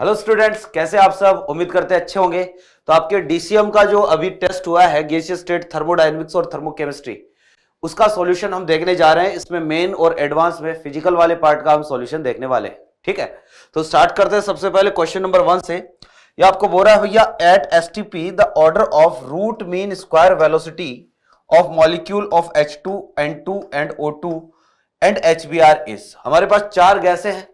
Hello students कैसे आप सब उम्मीद करते हैं अच्छे होंगे तो आपके डीसीएम का जो अभी टेस्ट हुआ है गेसियस स्टेट थर्मोडाइनमिक्स और थर्मोकेमिस्ट्री उसका सॉल्यूशन हम देखने जा रहे हैं इसमें मेन और एडवांस में फिजिकल वाले पार्ट का हम सॉल्यूशन देखने वाले हैं ठीक है तो स्टार्ट करते हैं सबसे पहले क्वेश्चन नंबर वन से यह आपको बोल रहा है भैया at S T P the order of root mean square velocity of molecule of H two two and O two and H B R is हमारे पास चार गैसे हैं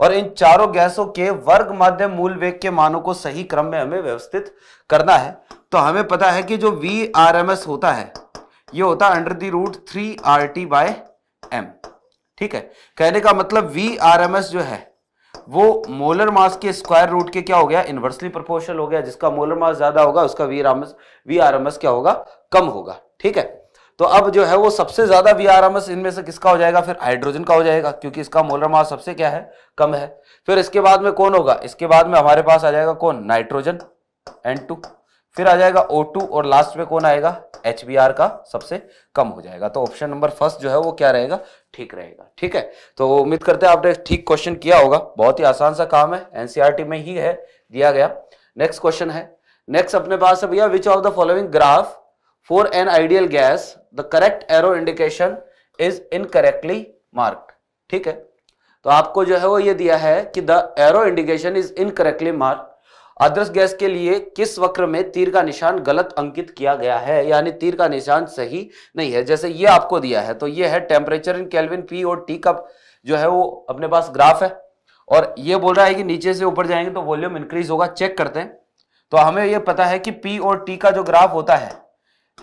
और इन चारों गैसों के वर्ग माध्यम मूल वेग के मानों को सही क्रम में हमें व्यवस्थित करना है तो हमें पता है कि जो वी आर एम एस होता है ये होता है under the root three R T by M ठीक है कहने का मतलब वी आर एम एस जो है वो मोलर मास के स्क्वायर रूट के क्या हो गया इन्वर्सली प्रोपोर्शनल हो गया जिसका मोलर मास ज्यादा होगा उसका V R M S V R M S क्या होगा कम होगा ठीक है तो अब जो है वो सबसे ज़्यादा वी आर एम एस इनमें से किसका हो जाएगा फिर हाइड्रोजन का हो जाएगा क्योंकि इसका मोलर मास सबसे क्या है कम है फिर इसके बाद में कौन होगा इसके बाद में हमारे पास आ जाएगा कौन नाइट्रोजन एन टू फिर आ जाएगा O2 और लास्ट में कौन आएगा एच का सबसे कम हो जाएगा तो ऑप्शन नंबर फर्स्ट जो है वो क्या रहेगा ठीक रहेगा ठीक है तो उम्मीद करते हैं आपने ठीक क्वेश्चन किया होगा बहुत ही आसान सा काम है एनसीईआरटी e में ही है दिया गया नेक्स्ट क्वेश्चन है नेक्स्ट अपने पास है भैया which of the following graph for an ideal gas the correct arrow indication is incorrectly marked ठीक है तो आपको जो है वो ये दिया है कि the arrow indication is incorrectly mark आदर्श गैस के लिए किस वक्र में तीर का निशान गलत अंकित किया गया है यानी तीर का निशान सही नहीं है जैसे ये आपको दिया है तो ये है टेम्परेचर इन कैलविन पी और टी का जो है वो अपने पास ग्राफ है और ये बोल रहा है कि नीचे से ऊपर जाएंगे तो वॉल्यूम इंक्रीज होगा चेक करते हैं तो हमें ये पता है कि पी और टी का जो ग्राफ होता है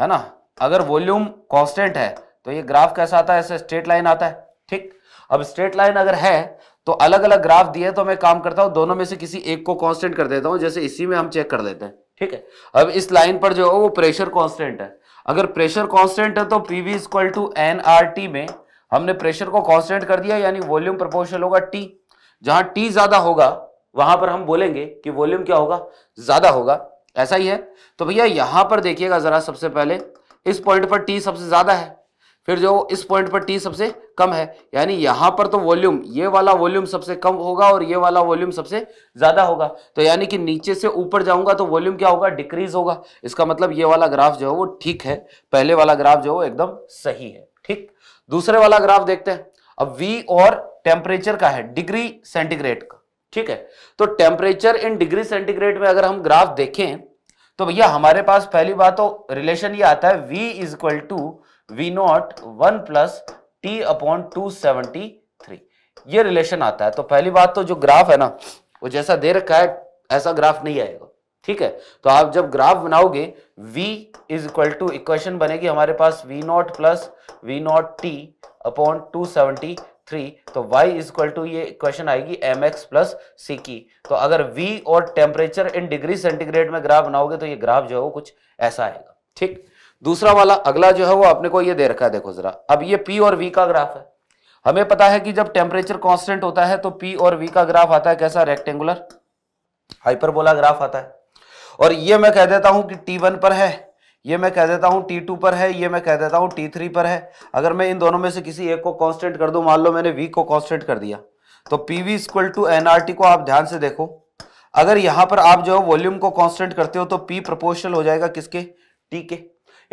है ना अगर वॉल्यूम कांस्टेंट है तो ये ग्राफ कैसा आता है ऐसे स्ट्रेट लाइन आता है ठीक अब स्ट्रेट लाइन अगर है तो अलग अलग ग्राफ दिए तो मैं काम करता हूं दोनों में से किसी एक को कांस्टेंट कर देता हूं जैसे इसी में हम चेक कर देते हैं ठीक है अब इस लाइन पर जो है वो प्रेशर कांस्टेंट है अगर प्रेशर कांस्टेंट है तो P V equal to N R T में हमने प्रेशर को कांस्टेंट कर दिया यानी वॉल्यूम प्रपोर्शनल होगा टी जहां टी ज्यादा होगा वहां पर हम बोलेंगे कि वॉल्यूम क्या होगा ज्यादा होगा ऐसा ही है तो भैया यहां पर देखिएगा जरा सबसे पहले इस पॉइंट पर टी सबसे ज्यादा है फिर जो इस पॉइंट पर टी सबसे कम है यानी यहां पर तो वॉल्यूम ये वाला वॉल्यूम सबसे कम होगा और ये वाला वॉल्यूम सबसे ज्यादा होगा तो यानी कि नीचे से ऊपर जाऊंगा तो वॉल्यूम क्या होगा डिक्रीज होगा इसका मतलब ये वाला ग्राफ जो है वो ठीक है पहले वाला ग्राफ जो है वो एकदम सही है ठीक दूसरे वाला ग्राफ देखते हैं अब वी और टेम्परेचर का है डिग्री सेंटीग्रेड का ठीक है तो टेम्परेचर इन डिग्री सेंटीग्रेड में अगर हम ग्राफ देखें तो भैया हमारे पास पहली बात तो रिलेशन ये आता है v is equal to V naught one plus T upon two seventy three ये रिलेशन आता है तो पहली बात तो जो ग्राफ है ना वो जैसा दे रखा है ऐसा ग्राफ नहीं आएगा ठीक है तो आप जब ग्राफ बनाओगे v is equal to equation बनेगी हमारे पास v naught plus V naught T upon two seventy three तो y इज इक्वल टू ये क्वेश्चन आएगी एम एक्स प्लस सी की तो अगर v और टेम्परेचर इन डिग्री सेंटीग्रेड में ग्राफ बनाओगे तो ये ग्राफ जो है वो कुछ ऐसा आएगा ठीक दूसरा वाला अगला जो है वो आपने को ये दे रखा है देखो जरा अब ये p और v का ग्राफ है हमें पता है कि जब टेम्परेचर कॉन्स्टेंट होता है तो p और v का ग्राफ आता है कैसा रेक्टेंगुलर हाइपरबोला ग्राफ आता है और ये मैं कह देता हूं कि t1 पर है ये मैं कह देता हूँ टी टू पर है ये मैं कह देता हूँ टी थ्री पर है अगर मैं इन दोनों में से किसी एक को कांस्टेंट कर दूं मान लो मैंने वी को कांस्टेंट कर दिया तो P V equal to N T को आप ध्यान से देखो अगर यहाँ पर आप जो वॉल्यूम को कांस्टेंट करते हो तो पी प्रोपोर्शनल हो जाएगा किसके टी के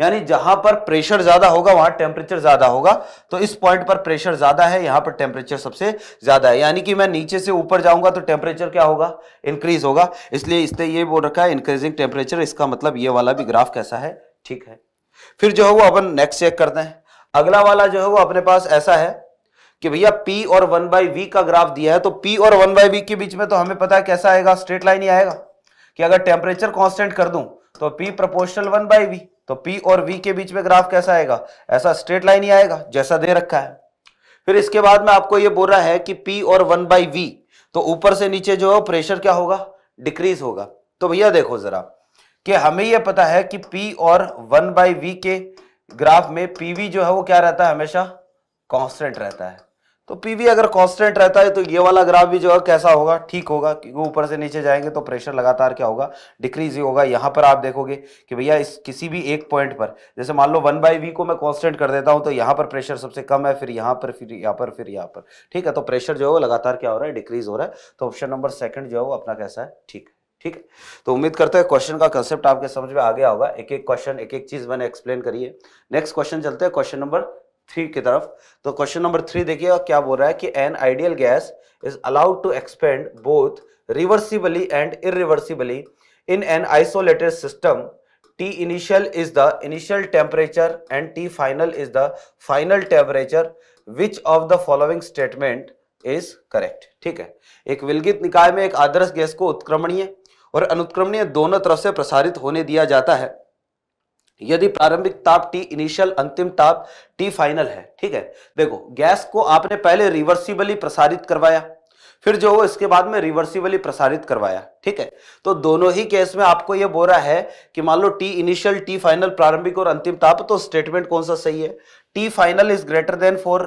यानी जहां पर प्रेशर ज्यादा होगा वहां टेम्परेचर ज्यादा होगा तो इस पॉइंट पर प्रेशर ज्यादा है यहां पर टेम्परेचर सबसे ज्यादा है यानी कि मैं नीचे से ऊपर जाऊंगा तो टेम्परेचर क्या होगा इंक्रीज होगा इसलिए इसने ये बोल रखा है इंक्रीजिंग टेम्परेचर इसका मतलब ये वाला भी ग्राफ कैसा है ठीक है फिर जो है वो अपन नेक्स्ट चेक करते हैं अगला वाला जो है वो अपने पास ऐसा है कि भैया P और वन बाई वी का ग्राफ दिया है तो P और वन बाई वी के बीच में तो हमें पता है कैसा आएगा स्ट्रेट लाइन ही आएगा कि अगर टेम्परेचर कांस्टेंट कर दूं तो P proportional one by V तो P और V के बीच में ग्राफ कैसा आएगा ऐसा स्ट्रेट लाइन ही आएगा जैसा दे रखा है फिर इसके बाद में आपको ये बोल रहा है कि P और वन बाई वी तो ऊपर से नीचे जो है प्रेशर क्या होगा डिक्रीज होगा तो भैया देखो जरा कि हमें यह पता है कि P और वन बाई वी के ग्राफ में पीवी जो है वो क्या रहता है हमेशा कॉन्स्टेंट रहता है तो पीवी अगर कांस्टेंट रहता है तो ये वाला ग्राफ भी जो है कैसा होगा ठीक होगा क्योंकि ऊपर से नीचे जाएंगे तो प्रेशर लगातार क्या होगा डिक्रीज ही होगा यहाँ पर आप देखोगे कि भैया इस किसी भी एक पॉइंट पर जैसे मान लो वन बाई वी को मैं कांस्टेंट कर देता हूँ तो यहाँ पर प्रेशर सबसे कम है फिर यहाँ पर फिर यहाँ पर फिर यहाँ पर ठीक है तो प्रेशर जो है वो लगातार क्या हो रहा है डिक्रीज हो रहा है तो ऑप्शन नंबर सेकंड जो है वो अपना कैसा है ठीक है ठीक है तो उम्मीद करते हैं क्वेश्चन का कंसेप्ट आपके समझ में आ गया होगा एक एक क्वेश्चन एक एक चीज मैंने एक्सप्लेन करी है नेक्स्ट क्वेश्चन चलते हैं क्वेश्चन नंबर थ्री की तरफ तो क्वेश्चन नंबर थ्री देखिएगा क्या बोल रहा है कि an ideal gas is allowed to expand both reversibly and irreversibly in an isolated system T initial is the initial temperature and T final is the final temperature which of the following statement is correct ठीक है एक विलगित निकाय में एक आदर्श gas को उत्क्रमणीय और अनुत्क्रमणीय दोनों तरफ से प्रसारित होने दिया जाता है यदि प्रारंभिक ताप टी इनिशियल अंतिम ताप टी फाइनल है ठीक है देखो गैस को आपने पहले रिवर्सिबली प्रसारित करवाया फिर जो हो इसके बाद में रिवर्सिबली प्रसारित करवाया ठीक है तो दोनों ही केस में आपको यह बोल रहा है कि मान लो टी इनिशियल टी फाइनल प्रारंभिक और अंतिम ताप तो स्टेटमेंट कौन सा सही है T final is greater than for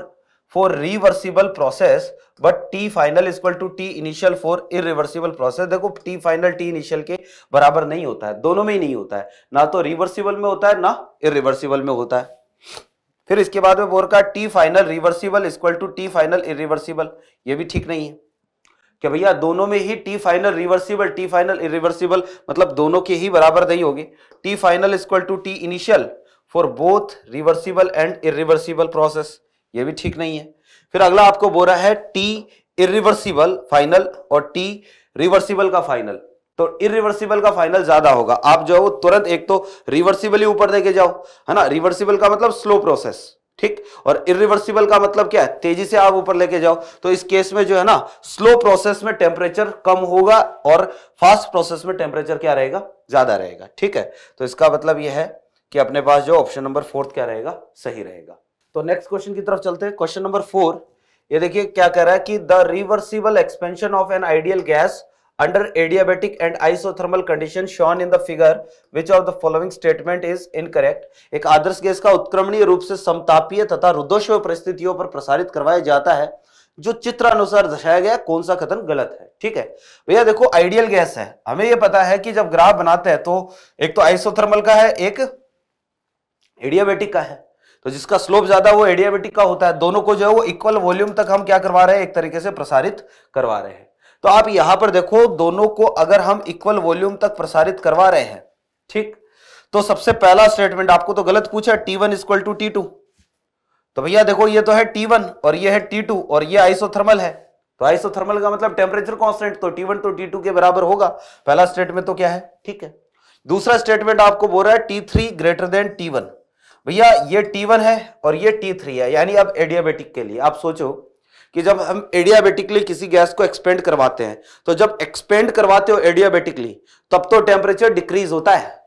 for reversible process but T final equal to T initial for irreversible process देखो टी फाइनल टी इनिशियल के बराबर नहीं होता है दोनों में ही नहीं होता है ना तो रिवर्सिबल में होता है ना इरिवर्सिबल में होता है फिर इसके बाद में बोर का T final reversible equal to T final irreversible ये भी ठीक नहीं है क्या भैया दोनों में ही T final reversible T final irreversible मतलब दोनों के ही बराबर नहीं होगी T final equal to T initial for both reversible and irreversible process ये भी ठीक नहीं है फिर अगला आपको रहा है टी इिवर्सिबल फाइनल और टी रिवर्सिबल का फाइनल तो इिवर्सिबल का फाइनल ज्यादा होगा आप जो है वो तुरंत एक तो रिवर्सिबल ही ऊपर देके जाओ है ना रिवर्सिबल का मतलब स्लो प्रोसेस ठीक और इिवर्सिबल का मतलब क्या है तेजी से आप ऊपर लेके जाओ तो इस केस में जो है ना स्लो प्रोसेस में टेम्परेचर कम होगा और फास्ट प्रोसेस में टेम्परेचर क्या रहेगा ज्यादा रहेगा ठीक है तो इसका मतलब यह है कि अपने पास जो ऑप्शन नंबर फोर्थ क्या रहेगा सही रहेगा तो नेक्स्ट क्वेश्चन की तरफ चलते हैं क्वेश्चन नंबर फोर ये देखिए क्या कह रहा है कि the reversible expansion of an ideal gas under adiabatic and isothermal condition shown in the figure which of the following statement is incorrect एक आदर्श गैस का उत्क्रमणीय रूप से समतापीय तथा रुद्धोष्व परिस्थितियों पर प्रसारित करवाया जाता है जो चित्र अनुसार दर्शाया गया कौन सा कथन गलत है ठीक है भैया देखो आइडियल गैस है हमें यह पता है कि जब ग्राफ बनाते हैं तो एक तो आइसोथर्मल का है एक एडियाबेटिक का है तो जिसका स्लोप ज्यादा वो एडियाबेटिक का होता है दोनों को जो है वो इक्वल वॉल्यूम तक हम क्या करवा रहे हैं एक तरीके से प्रसारित करवा रहे हैं तो आप यहां पर देखो दोनों को अगर हम इक्वल वॉल्यूम तक प्रसारित करवा रहे हैं ठीक तो सबसे पहला स्टेटमेंट आपको तो गलत पूछा T one equal to T two तो भैया देखो ये तो है टी वन और ये है टी टू और ये आइसोथर्मल है तो आइसोथर्मल का मतलब टेम्परेचर कॉन्स्टेंट तो टी वन तो टी टू के बराबर होगा पहला स्टेटमेंट तो क्या है ठीक है दूसरा स्टेटमेंट आपको बोल रहा है T three greater than T one भैया ये T1 है और ये T3 है यानी अब एडियाबेटिक के लिए आप सोचो कि जब हम एडियाबेटिकली किसी गैस को एक्सपेंड करवाते हैं तो जब एक्सपेंड करवाते हो एडियाबेटिकली तब तो टेम्परेचर डिक्रीज होता है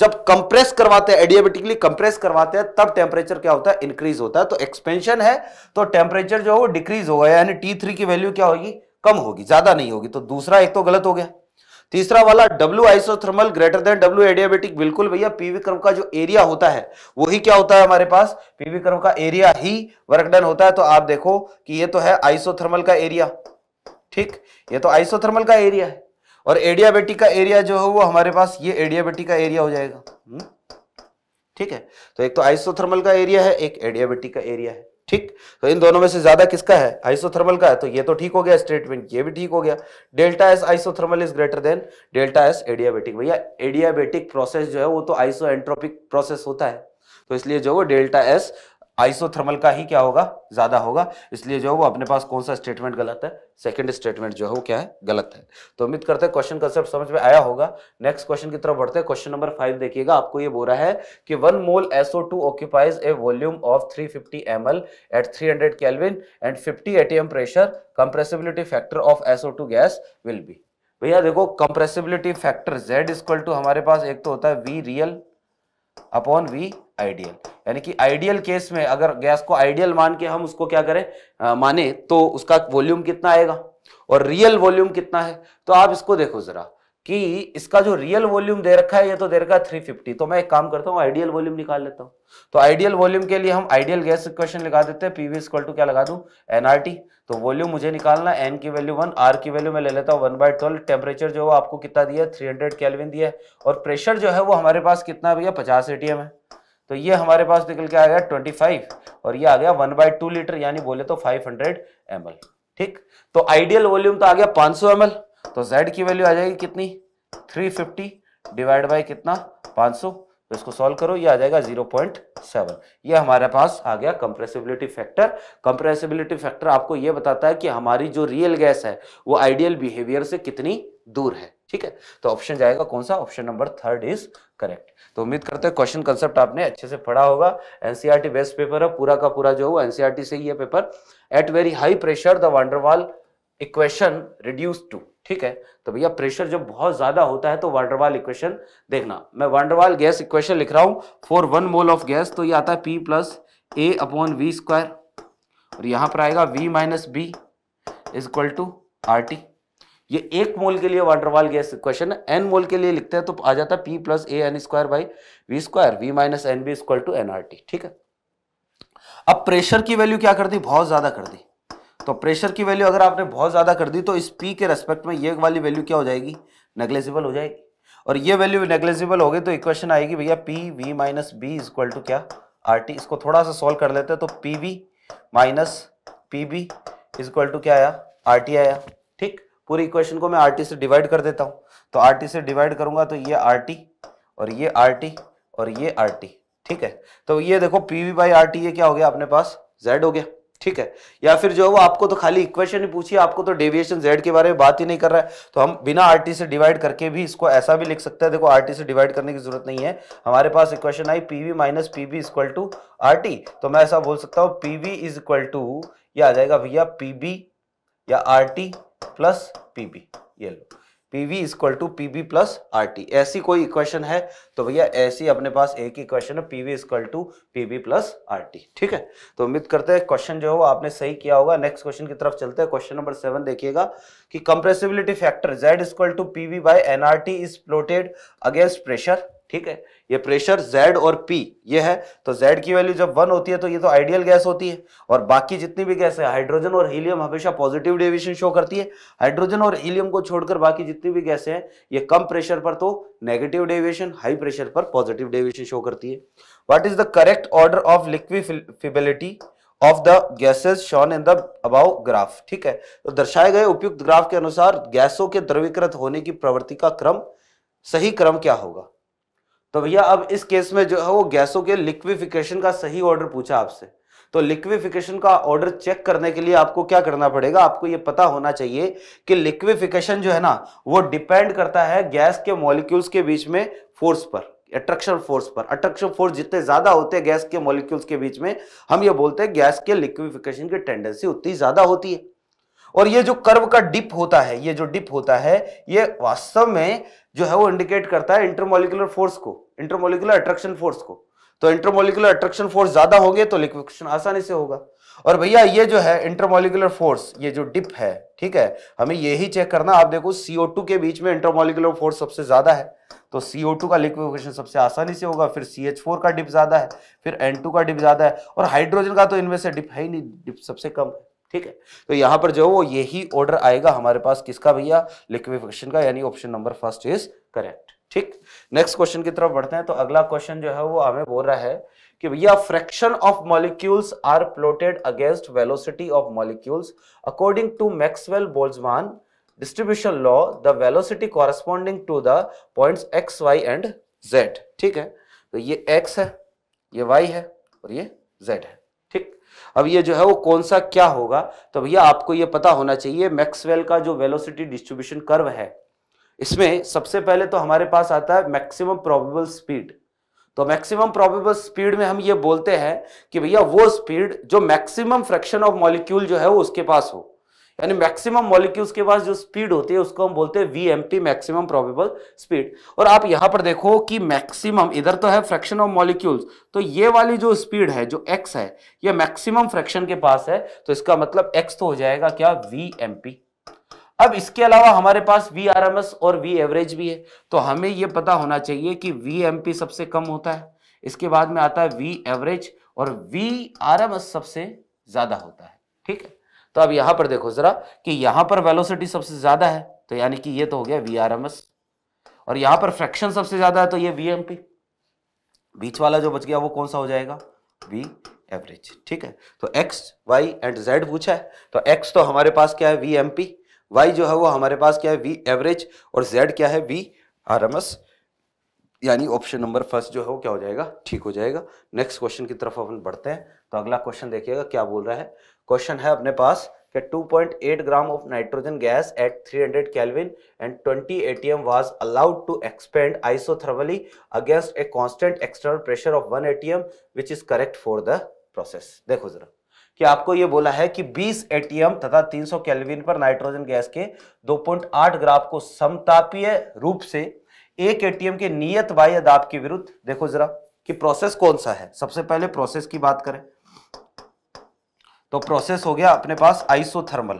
जब कंप्रेस करवाते हैं एडियाबेटिकली कंप्रेस करवाते हैं तब टेम्परेचर क्या होता है इंक्रीज होता है तो एक्सपेंशन है तो टेम्परेचर जो है वो डिक्रीज होगा यानी टी की वैल्यू क्या होगी कम होगी ज्यादा नहीं होगी तो दूसरा एक तो गलत हो गया तीसरा वाला W isothermal greater than W adiabatic बिल्कुल भैया पीवी कर्व का जो एरिया होता है वही क्या होता है हमारे पास पीवी कर्व का एरिया ही वर्क डन होता है तो आप देखो कि ये तो है आइसोथर्मल का एरिया ठीक ये तो आइसोथर्मल का एरिया है और एडियाबेटिक का एरिया जो है वो हमारे पास ये एडियाबेटिक का एरिया हो जाएगा हम्म? ठीक है तो एक तो आइसोथर्मल का एरिया है एक एडियाबेटिक का एरिया है ठीक तो इन दोनों में से ज्यादा किसका है आइसोथर्मल का है तो ये तो ठीक हो गया स्टेटमेंट ये भी ठीक हो गया delta S isothermal is greater than delta S adiabatic भैया एडियाबेटिक प्रोसेस जो है वो तो आइसो एंट्रोपिक प्रोसेस होता है तो इसलिए जो वो डेल्टा एस आइसोथर्मल का ही क्या होगा ज्यादा होगा इसलिए जो है वो अपने पास कौन सा स्टेटमेंट गलत है सेकंड स्टेटमेंट जो है वो क्या है गलत है तो उम्मीद करते हैं क्वेश्चन कंसेप्ट समझ में आया होगा नेक्स्ट क्वेश्चन की तरफ बढ़ते हैं क्वेश्चन नंबर फाइव देखिएगा आपको ये बोल रहा है कि one mole SO two occupies a volume of three fifty at three hundred and fifty A T M pressure compressibility factor of S O gas will be भैया देखो compressibility factor Z is equal to हमारे पास एक तो होता है V real upon V ideal यानी कि आइडियल केस में अगर गैस को आइडियल मान के हम उसको क्या करें आ, माने तो उसका वॉल्यूम कितना आएगा और रियल वॉल्यूम कितना है तो आप इसको देखो जरा कि इसका जो रियल वॉल्यूम दे रखा है ये तो दे रखा है थ्री फिफ्टी तो मैं एक काम करता हूँ आइडियल वॉल्यूम निकाल लेता हूँ तो आइडियल वॉल्यूम के लिए हम आइडियल गैस इक्वेशन लगा देते हैं पीवी इक्वल टू क्या लगा दू एनआरटी तो वॉल्यूम मुझे निकालना एन की वैल्यू वन आर की वैल्यू मैं ले लेता हूँ वन बाय ट्वेल्व टेम्परेचर जो है आपको कितना दिया है थ्री हंड्रेड कैलविन दिया है और प्रेशर जो है वो हमारे पास कितना भैया पचास ए है तो ये हमारे पास निकल के आ गया ट्वेंटी फाइव और ये आ गया वन बाय टू लीटर यानी बोले तो फाइव हंड्रेड एम ठीक तो आइडियल वॉल्यूम तो आ गया पांच सौ एम एल तो z की वैल्यू आ जाएगी कितनी 350 डिवाइड बाई कितना 500 तो इसको सॉल्व करो ये आ जाएगा 0.7 ये हमारे पास आ गया कंप्रेसिबिलिटी फैक्टर कंप्रेसिबिलिटी फैक्टर आपको ये बताता है कि हमारी जो रियल गैस है वो आइडियल बिहेवियर से कितनी दूर है ठीक है तो ऑप्शन जाएगा कौन सा option number third is correct तो उम्मीद करते हैं क्वेश्चन कंसेप्ट आपने अच्छे से पढ़ा होगा टी बेस्ट पेपर है पूरा का पूरा जो है एनसीईआरटी e से ही है paper at very high pressure the van der Waals equation reduce to ठीक है तो भैया प्रेशर जब बहुत ज्यादा होता है तो वांडरवाल इक्वेशन देखना मैं वांडरवाल गैस इक्वेशन लिख रहा हूं for one mole of gas तो ये आता है P plus A upon V square और यहां पर आएगा V minus B is equal to R T ये एक मोल के लिए वाटरवाल गैस इक्वेशन है एन मोल के लिए लिखते हैं तो आ जाता है P plus A N square by V square V minus N B equal to N R T ठीक है अब प्रेशर की वैल्यू क्या कर दी बहुत ज्यादा कर दी तो प्रेशर की वैल्यू अगर आपने बहुत ज़्यादा कर दी तो इस पी के रेस्पेक्ट में ये वाली वैल्यू क्या हो जाएगी नेग्लेजिबल हो जाएगी और ये वैल्यू नेग्लेजिबल हो गई तो इक्वेशन आएगी भैया P V minus B equal to क्या आर टी इसको थोड़ा सा सॉल्व कर लेते हैं तो P V minus P B is equal to क्या आया आर टी आया ठीक पूरी इक्वेशन को मैं आर टी से डिवाइड कर देता हूँ तो आर टी से डिवाइड करूंगा तो ये आर टी और ये आर टी और ये आर टी ठीक है तो ये देखो P V by R T ये क्या हो गया अपने पास जेड हो गया ठीक है या फिर जो है वो आपको तो खाली इक्वेशन ही पूछिए आपको तो डेविएशन जेड के बारे में बात ही नहीं कर रहा है तो हम बिना आर से डिवाइड करके भी इसको ऐसा भी लिख सकते हैं देखो आर से डिवाइड करने की जरूरत नहीं है हमारे पास इक्वेशन आई P V minus P V equal to R तो मैं ऐसा बोल सकता हूँ P V is equal to ये आ जाएगा भैया पी या R T plus P B ये लो P V equal to P B plus R T ऐसी कोई इक्वेशन है तो भैया ऐसी अपने पास एक ही क्वेश्चन है P V equal to P B plus R T ठीक है तो उम्मीद करते हैं क्वेश्चन जो है वो आपने सही किया होगा नेक्स्ट क्वेश्चन की तरफ चलते हैं क्वेश्चन नंबर सेवन देखिएगा कि compressibility factor Z equal to P V by N R T is plotted against pressure ठीक है ये प्रेशर Z और P ये है तो Z की वैल्यू जब वन होती है तो ये तो आइडियल गैस होती है और बाकी जितनी भी गैस है हाइड्रोजन और हीलियम हमेशा पॉजिटिव डेविएशन शो करती है हाइड्रोजन और हीलियम को छोड़कर बाकी जितनी भी गैसें हैं ये कम प्रेशर पर तो नेगेटिव डेविएशन हाई प्रेशर पर पॉजिटिव डेविएशन शो करती है what is the correct order of liquefiability of the gases shown in the above graph ठीक है तो दर्शाए गए उपयुक्त ग्राफ के अनुसार गैसों के द्रवीकृत होने की प्रवृत्ति का क्रम सही क्रम क्या होगा तो भैया अब इस केस में जो है वो गैसों के लिक्विफिकेशन का सही ऑर्डर पूछा आपसे तो लिक्विफिकेशन का ऑर्डर चेक करने के लिए आपको क्या करना पड़ेगा आपको ये पता होना चाहिए कि लिक्विफिकेशन जो है ना वो डिपेंड करता है गैस के मॉलिक्यूल्स के बीच में फोर्स पर अट्रैक्शन फोर्स पर अट्रैक्शन फोर्स जितने ज्यादा होते हैं गैस के मॉलिक्यूल्स के बीच में हम ये बोलते हैं गैस के लिक्विफिकेशन की टेंडेंसी उतनी ज्यादा होती है और ये जो कर्व का डिप होता है ये जो डिप होता है ये वास्तव में जो है वो इंडिकेट करता है इंटरमोलिकुलर फोर्स को इंटरमोलिकुलर अट्रैक्शन फोर्स को तो इंटरमोलिकुलर अट्रैक्शन फोर्स ज्यादा हो तो लिक्विफिक्शन आसानी से होगा और भैया ये जो है इंटरमोलिकुलर फोर्स ये जो डिप है ठीक है हमें यही चेक करना आप देखो CO2 के बीच में इंटरमोलिकुलर फोर्स सबसे ज्यादा है तो CO2 का लिक्विफिकेशन सबसे आसानी से होगा फिर CH4 का डिप ज्यादा है फिर N2 का डिप ज्यादा है और हाइड्रोजन का तो इनमें से डिप है ही नहीं डिप सबसे कम है ठीक है तो यहाँ पर जो वो यही ऑर्डर आएगा हमारे पास किसका भैया लिक्विफिकेशन का यानी option number first is correct ठीक नेक्स्ट क्वेश्चन की तरफ बढ़ते हैं तो अगला क्वेश्चन जो है वो हमें बोल रहा है कि भैया fraction of molecules are plotted against velocity of molecules according to Maxwell Boltzmann distribution law the velocity corresponding to the point X Y and Z ठीक है तो ये एक्स है ये वाई है और ये जेड है अब ये जो है वो कौन सा क्या होगा तो भैया आपको ये पता होना चाहिए मैक्सवेल का जो वेलोसिटी डिस्ट्रीब्यूशन कर्व है इसमें सबसे पहले तो हमारे पास आता है मैक्सिमम प्रोबेबल स्पीड तो मैक्सिमम प्रोबेबल स्पीड में हम ये बोलते हैं कि भैया वो स्पीड जो मैक्सिमम फ्रैक्शन ऑफ मॉलिक्यूल जो है वो उसके पास हो यानी मैक्सिमम मॉलिक्यूल्स के पास जो स्पीड होती है उसको हम बोलते हैं वीएमपी मैक्सिमम प्रोबेबल स्पीड और आप यहां पर देखो कि मैक्सिमम इधर तो है फ्रैक्शन ऑफ मॉलिक्यूल्स तो ये वाली जो स्पीड है जो एक्स है ये मैक्सिमम फ्रैक्शन के पास है तो इसका मतलब एक्स तो हो जाएगा क्या वी अब इसके अलावा हमारे पास वी आर एम एस और वी एवरेज भी है तो हमें ये पता होना चाहिए कि वी एम पी सबसे कम होता है इसके बाद में आता है वी एवरेज और वी आर एम एस सबसे ज्यादा होता है ठीक है तो अब यहां पर देखो ज़रा कि यहां पर वेलोसिटी सबसे ज़्यादा है तो यानी कि ये तो हो गया वी आर एम एस और यहां पर फ्रैक्शन सबसे ज़्यादा है तो ये वी एम पी बीच वाला जो बच गया वो कौन सा हो जाएगा वी एवरेज ठीक है तो एक्स वाई एंड जेड पूछा है तो एक्स तो हमारे पास क्या है वी एम पी वाई जो है वो हमारे पास क्या है वी एवरेज और जेड क्या है वी आर एम एस यानी ऑप्शन नंबर फर्स्ट जो है वो क्या हो जाएगा ठीक हो जाएगा नेक्स्ट क्वेश्चन की तरफ अपन बढ़ते हैं तो अगला क्वेश्चन देखिएगा क्या बोल रहा है क्वेश्चन है अपने पास कि 2.8 gram of nitrogen gas at 300 hundred kelvin and 20 ATM was allowed to expand isothermally against a constant external pressure of 1 ATM which is correct for the process देखो जरा कि आपको ये बोला है कि 20 एटीएम तथा 300 केल्विन पर नाइट्रोजन गैस के 2.8 ग्राम को समतापीय रूप से एक एटीएम के नियत बाह्य दाब के विरुद्ध देखो जरा कि प्रोसेस कौन सा है सबसे पहले प्रोसेस की बात करें तो प्रोसेस हो गया अपने पास आइसोथर्मल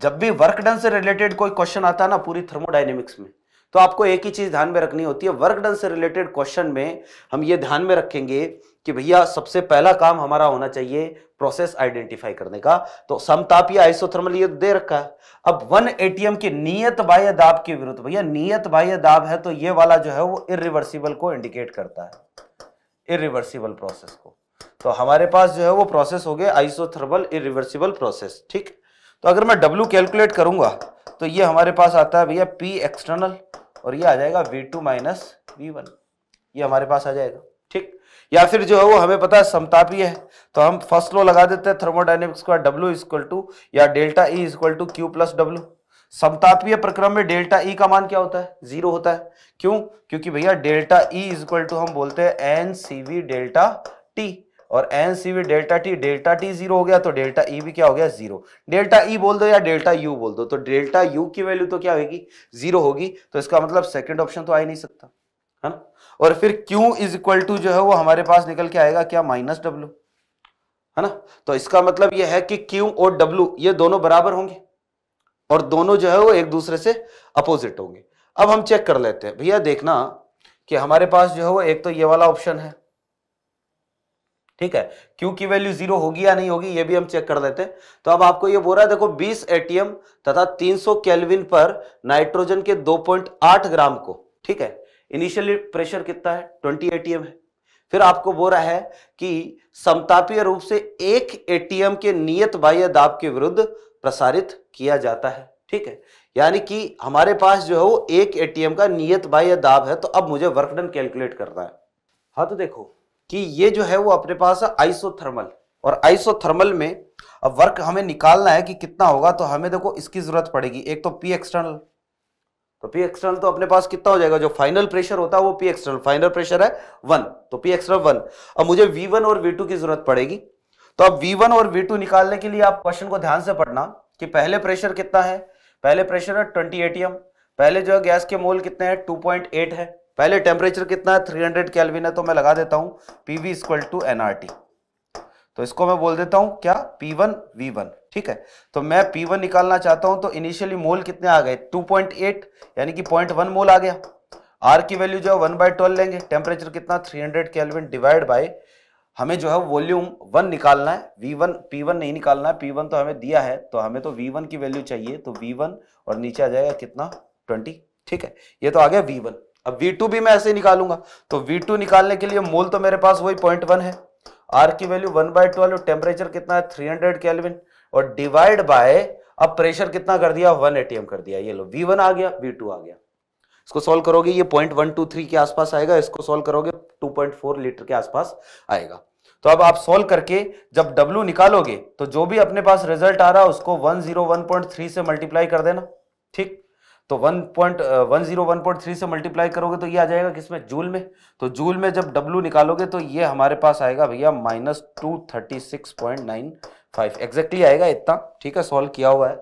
जब भी वर्क डन से रिलेटेड कोई क्वेश्चन आता है ना पूरी थर्मोडाइनेमिक्स में तो आपको एक ही चीज ध्यान में रखनी होती है वर्क डन से रिलेटेड क्वेश्चन में हम ये ध्यान में रखेंगे कि भैया सबसे पहला काम हमारा होना चाहिए प्रोसेस आइडेंटिफाई करने का तो समताप या आइसोथर्मल ये दे रखा है अब वन एटीएम की नियत बाह्य दाब के विरुद्ध भैया नियत बाह्य दाब है तो ये वाला जो है वो इरिवर्सिबल को इंडिकेट करता है इरिवर्सिबल प्रोसेस को तो हमारे पास जो है वो प्रोसेस हो गया आइसोथर्मल इिवर्सिबल प्रोसेस ठीक तो अगर मैं डब्ल्यू कैलकुलेट करूंगा तो ये हमारे पास आता है भैया पी एक्सटर्नल और ये आ जाएगा वी टू माइनस वी ये हमारे पास आ जाएगा ठीक या फिर जो है वो हमें पता है समतापीय है तो हम फर्स्ट लो लगा देते हैं थर्मोडाइनमिक्स का डब्ल्यू इक्वल टू या delta E equal to Q plus W समतापीय प्रक्रम में डेल्टा ई e का मान क्या होता है जीरो होता है क्यों क्योंकि भैया डेल्टा ई इक्वल टू हम बोलते हैं N C V delta T और N C V delta T delta T zero हो गया तो डेल्टा ई e भी क्या हो गया जीरो डेल्टा ई e बोल दो या डेल्टा यू बोल दो तो डेल्टा यू की वैल्यू तो क्या होगी जीरो होगी तो इसका मतलब सेकेंड ऑप्शन तो आ ही नहीं सकता है ना और फिर क्यू इज इक्वल टू जो है वो हमारे पास निकल के आएगा क्या माइनस डब्ल्यू है ना तो इसका मतलब ये है कि क्यू और डब्ल्यू ये दोनों बराबर होंगे और दोनों जो है वो एक दूसरे से अपोजिट होंगे अब हम चेक कर लेते हैं भैया देखना कि हमारे पास जो है वो एक तो ये वाला ऑप्शन है ठीक है क्यू की वैल्यू जीरो होगी या नहीं होगी ये भी हम चेक कर देते हैं तो अब आपको ये बोल रहा है देखो 20 एटीएम तथा 300 केल्विन पर नाइट्रोजन के 2.8 ग्राम को ठीक है इनिशियली प्रेशर कितना है 20 एटीएम है फिर आपको बोल रहा है कि समतापीय रूप से एक एटीएम के नियत बाह्य दाब के विरुद्ध प्रसारित किया जाता है ठीक है यानी कि हमारे पास जो है वो एक एटीएम का नियत बाह्य दाब है तो अब मुझे वर्कडन कैलकुलेट करना है हाँ तो देखो कि ये जो है वो अपने पास आइसोथर्मल और आइसोथर्मल में अब वर्क हमें निकालना है कि कितना होगा तो हमें देखो इसकी जरूरत पड़ेगी एक तो पी एक्सटर्नल तो पी एक्सटर्नल तो अपने पास कितना हो जाएगा जो फाइनल प्रेशर होता है वो पी एक्सटर्नल फाइनल प्रेशर है वन तो पी एक्सटर्नल वन अब मुझे वी वन और वी टू की जरूरत पड़ेगी तो अब वी वन और वी टू निकालने के लिए आप क्वेश्चन को ध्यान से पढ़ना कि पहले प्रेशर कितना है पहले प्रेशर है ट्वेंटी एटीएम पहले जो है गैस के मोल कितने हैं टू पॉइंट एट है पहले टेम्परेचर कितना है 300 हंड्रेड कैलविन है तो मैं लगा देता हूं P V equal to N R T तो इसको मैं बोल देता हूं क्या पी वन वी वन ठीक है तो मैं पी वन निकालना चाहता हूं तो इनिशियली मोल कितने आ गए 2.8 यानी कि 0.1 मोल आ गया आर की वैल्यू जो है वन बाय ट्वेल्व लेंगे टेम्परेचर कितना 300 हंड्रेड कैलविन डिवाइड बाई हमें जो है वॉल्यूम वन निकालना है वी वन पी वन नहीं निकालना है पी वन तो हमें दिया है तो हमें तो वी वन की वैल्यू चाहिए तो वी वन और नीचे आ जाएगा कितना ट्वेंटी ठीक है ये तो आ गया वी वन अब V2 भी मैं ऐसे ही निकालूंगा तो V2 निकालने के लिए मोल तो मेरे पास वही पॉइंट वन है आर की value one by twelve temperature कितना है थ्री हंड्रेड कैलविन और डिवाइड बाय अब प्रेशर कितना कर दिया वन एटीएम कर दिया ये लो वी वन आ गया वी टू आ गया इसको सोल्व करोगे ये पॉइंट वन टू थ्री के आसपास आएगा इसको सोल्व करोगे टू पॉइंट फोर लीटर के आसपास आएगा तो अब आप सोल्व करके जब W निकालोगे तो जो भी अपने पास रिजल्ट आ रहा है उसको 101.3 से मल्टीप्लाई कर देना ठीक तो 1.101.3 से मल्टीप्लाई करोगे तो ये आ जाएगा किसमें जूल में तो जूल में जब डब्लू निकालोगे तो ये हमारे पास आएगा भैया minus two thirty six point nine five exactly आएगा इतना ठीक है सॉल्व किया हुआ है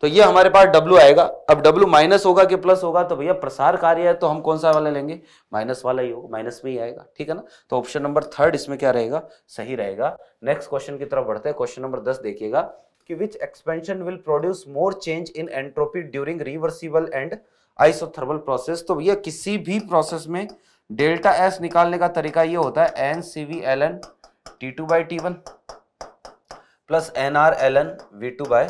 तो ये हमारे पास W आएगा अब W माइनस होगा कि प्लस होगा तो भैया प्रसार कार्य है तो हम कौन सा वाला लेंगे माइनस वाला ही होगा माइनस में ही आएगा ठीक है ना तो ऑप्शन नंबर थर्ड इसमें क्या रहेगा सही रहेगा नेक्स्ट क्वेश्चन की तरफ बढ़ते हैं क्वेश्चन नंबर दस देखिएगा कि which expansion will produce more change in entropy during reversible and isothermal process तो भैया किसी भी प्रोसेस में डेल्टा एस निकालने का तरीका ये होता है N C V L N T two by T one plus N R L N V two by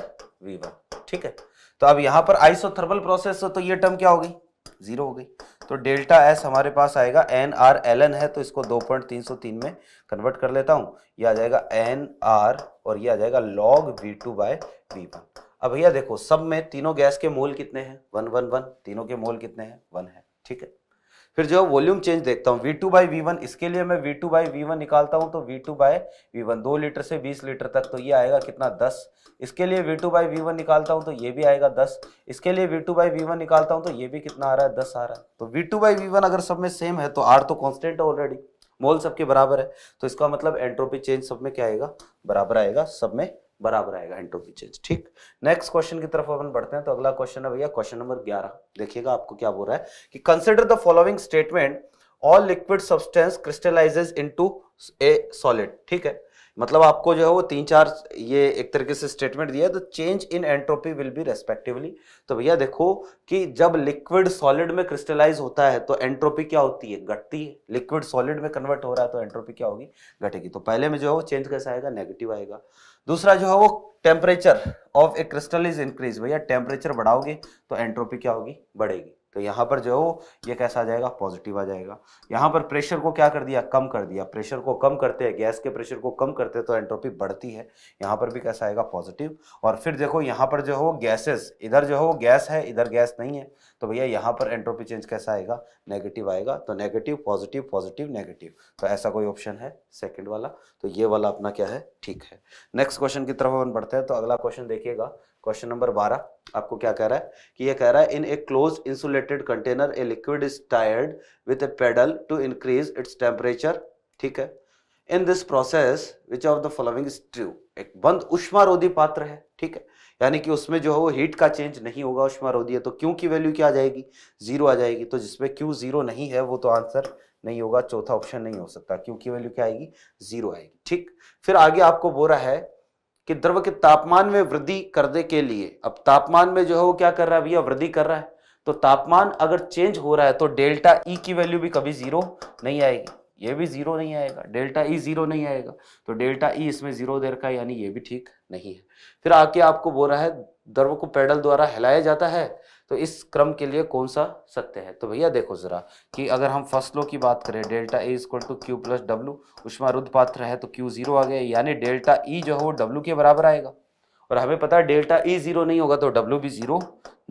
V one ठीक है तो अब यहां पर आइसोथर्मल प्रोसेस तो ये टर्म क्या होगी जीरो हो गई तो डेल्टा एस हमारे पास आएगा एन आर एल एन है तो इसको दो पॉइंट तीन सौ तीन में कन्वर्ट कर लेता हूँ ये आ जाएगा एन आर और ये आ जाएगा log V two by V one अब भैया देखो सब में तीनों गैस के मोल कितने हैं वन वन वन तीनों के मोल कितने हैं वन है ठीक है फिर जो वॉल्यूम चेंज देखता हूँ V two by V one इसके लिए मैं V two by V one निकालता हूँ तो V two by V one दो लीटर से बीस लीटर तक तो ये आएगा कितना दस इसके लिए V two by V one निकालता हूँ तो ये भी आएगा दस इसके लिए V two by V one निकालता हूँ तो ये भी कितना आ रहा है दस आ रहा है तो V two by V one अगर सब में सेम है तो आर तो कॉन्स्टेंट है ऑलरेडी मोल सबके बराबर है तो इसका मतलब एंट्रोपी चेंज सब में क्या आएगा बराबर आएगा सब में बराबर आएगा एंट्रोपी चेंज ठीक नेक्स्ट क्वेश्चन की तरफ अपन बढ़ते हैं तो अगला क्वेश्चन है भैया क्वेश्चन नंबर ग्यारह देखिएगा आपको क्या बोल रहा है कि consider the following statement all liquid substance crystallises into a solid ठीक है मतलब आपको जो है वो तीन चार ये एक तरीके से स्टेटमेंट दिया है तो change in entropy will be respectively तो भैया देखो कि जब लिक्विड सॉलिड में क्रिस्टलाइज होता है तो एंट्रोपी क्या होती है घटती है लिक्विड सॉलिड में कन्वर्ट हो रहा है तो एंट्रोपी क्या होगी घटेगी तो पहले में जो है वो चेंज कैसा आएगा नेगेटिव आएगा दूसरा जो है वो temperature of a crystal is increase भैया टेम्परेचर बढ़ाओगे तो एंट्रोपी क्या होगी बढ़ेगी तो यहाँ पर जो हो ये कैसा आ जाएगा पॉजिटिव आ जाएगा यहाँ पर प्रेशर को क्या कर दिया कम कर दिया प्रेशर को कम करते हैं गैस के प्रेशर को कम करते हैं तो एंट्रोपी बढ़ती है यहाँ पर भी कैसा आएगा पॉजिटिव और फिर देखो यहाँ पर जो हो गैसेस इधर जो हो गैस है इधर गैस नहीं है तो भैया यहाँ पर एंट्रोपी चेंज कैसा आएगा नेगेटिव आएगा तो नेगेटिव पॉजिटिव पॉजिटिव नेगेटिव तो ऐसा कोई ऑप्शन है सेकेंड वाला तो ये वाला अपना क्या है ठीक है नेक्स्ट क्वेश्चन की तरफ अपन बढ़ते हैं तो अगला क्वेश्चन देखिएगा क्वेश्चन नंबर बारह आपको क्या कह रहा है कि ये कह रहा है in a close insulated container a liquid is stirred with a paddle to increase its temperature ठीक है in this process which of the following is true एक बंद उष्मारोधी पात्र है ठीक है यानी कि उसमें जो है वो हीट का चेंज नहीं होगा उष्मारोधी है तो क्यू की वैल्यू क्या आ जाएगी जीरो आ जाएगी तो जिसमें क्यू जीरो नहीं है वो तो आंसर नहीं होगा चौथा ऑप्शन नहीं हो सकता क्यू की वैल्यू क्या आएगी जीरो आएगी ठीक फिर आगे आपको बोल रहा है कि द्रव के तापमान में वृद्धि करने के लिए अब तापमान में जो है वो क्या कर रहा है भैया वृद्धि कर रहा है तो तापमान अगर चेंज हो रहा है तो डेल्टा ई e की वैल्यू भी कभी जीरो नहीं आएगी ये भी जीरो नहीं आएगा डेल्टा ई e जीरो नहीं आएगा तो डेल्टा ई e इसमें जीरो देर का यानी ये भी ठीक नहीं है फिर आके आपको बोल रहा है द्रव को पैडल द्वारा हिलाया जाता है तो इस क्रम के लिए कौन सा सत्य है तो भैया देखो ज़रा कि अगर हम फसलों की बात करें delta E equal to Q plus W उष्मा रुद्ध पात्र है तो क्यू जीरो आ गया यानी डेल्टा ई जो है वो डब्ल्यू के बराबर आएगा और हमें पता है डेल्टा ई जीरो नहीं होगा तो डब्ल्यू भी जीरो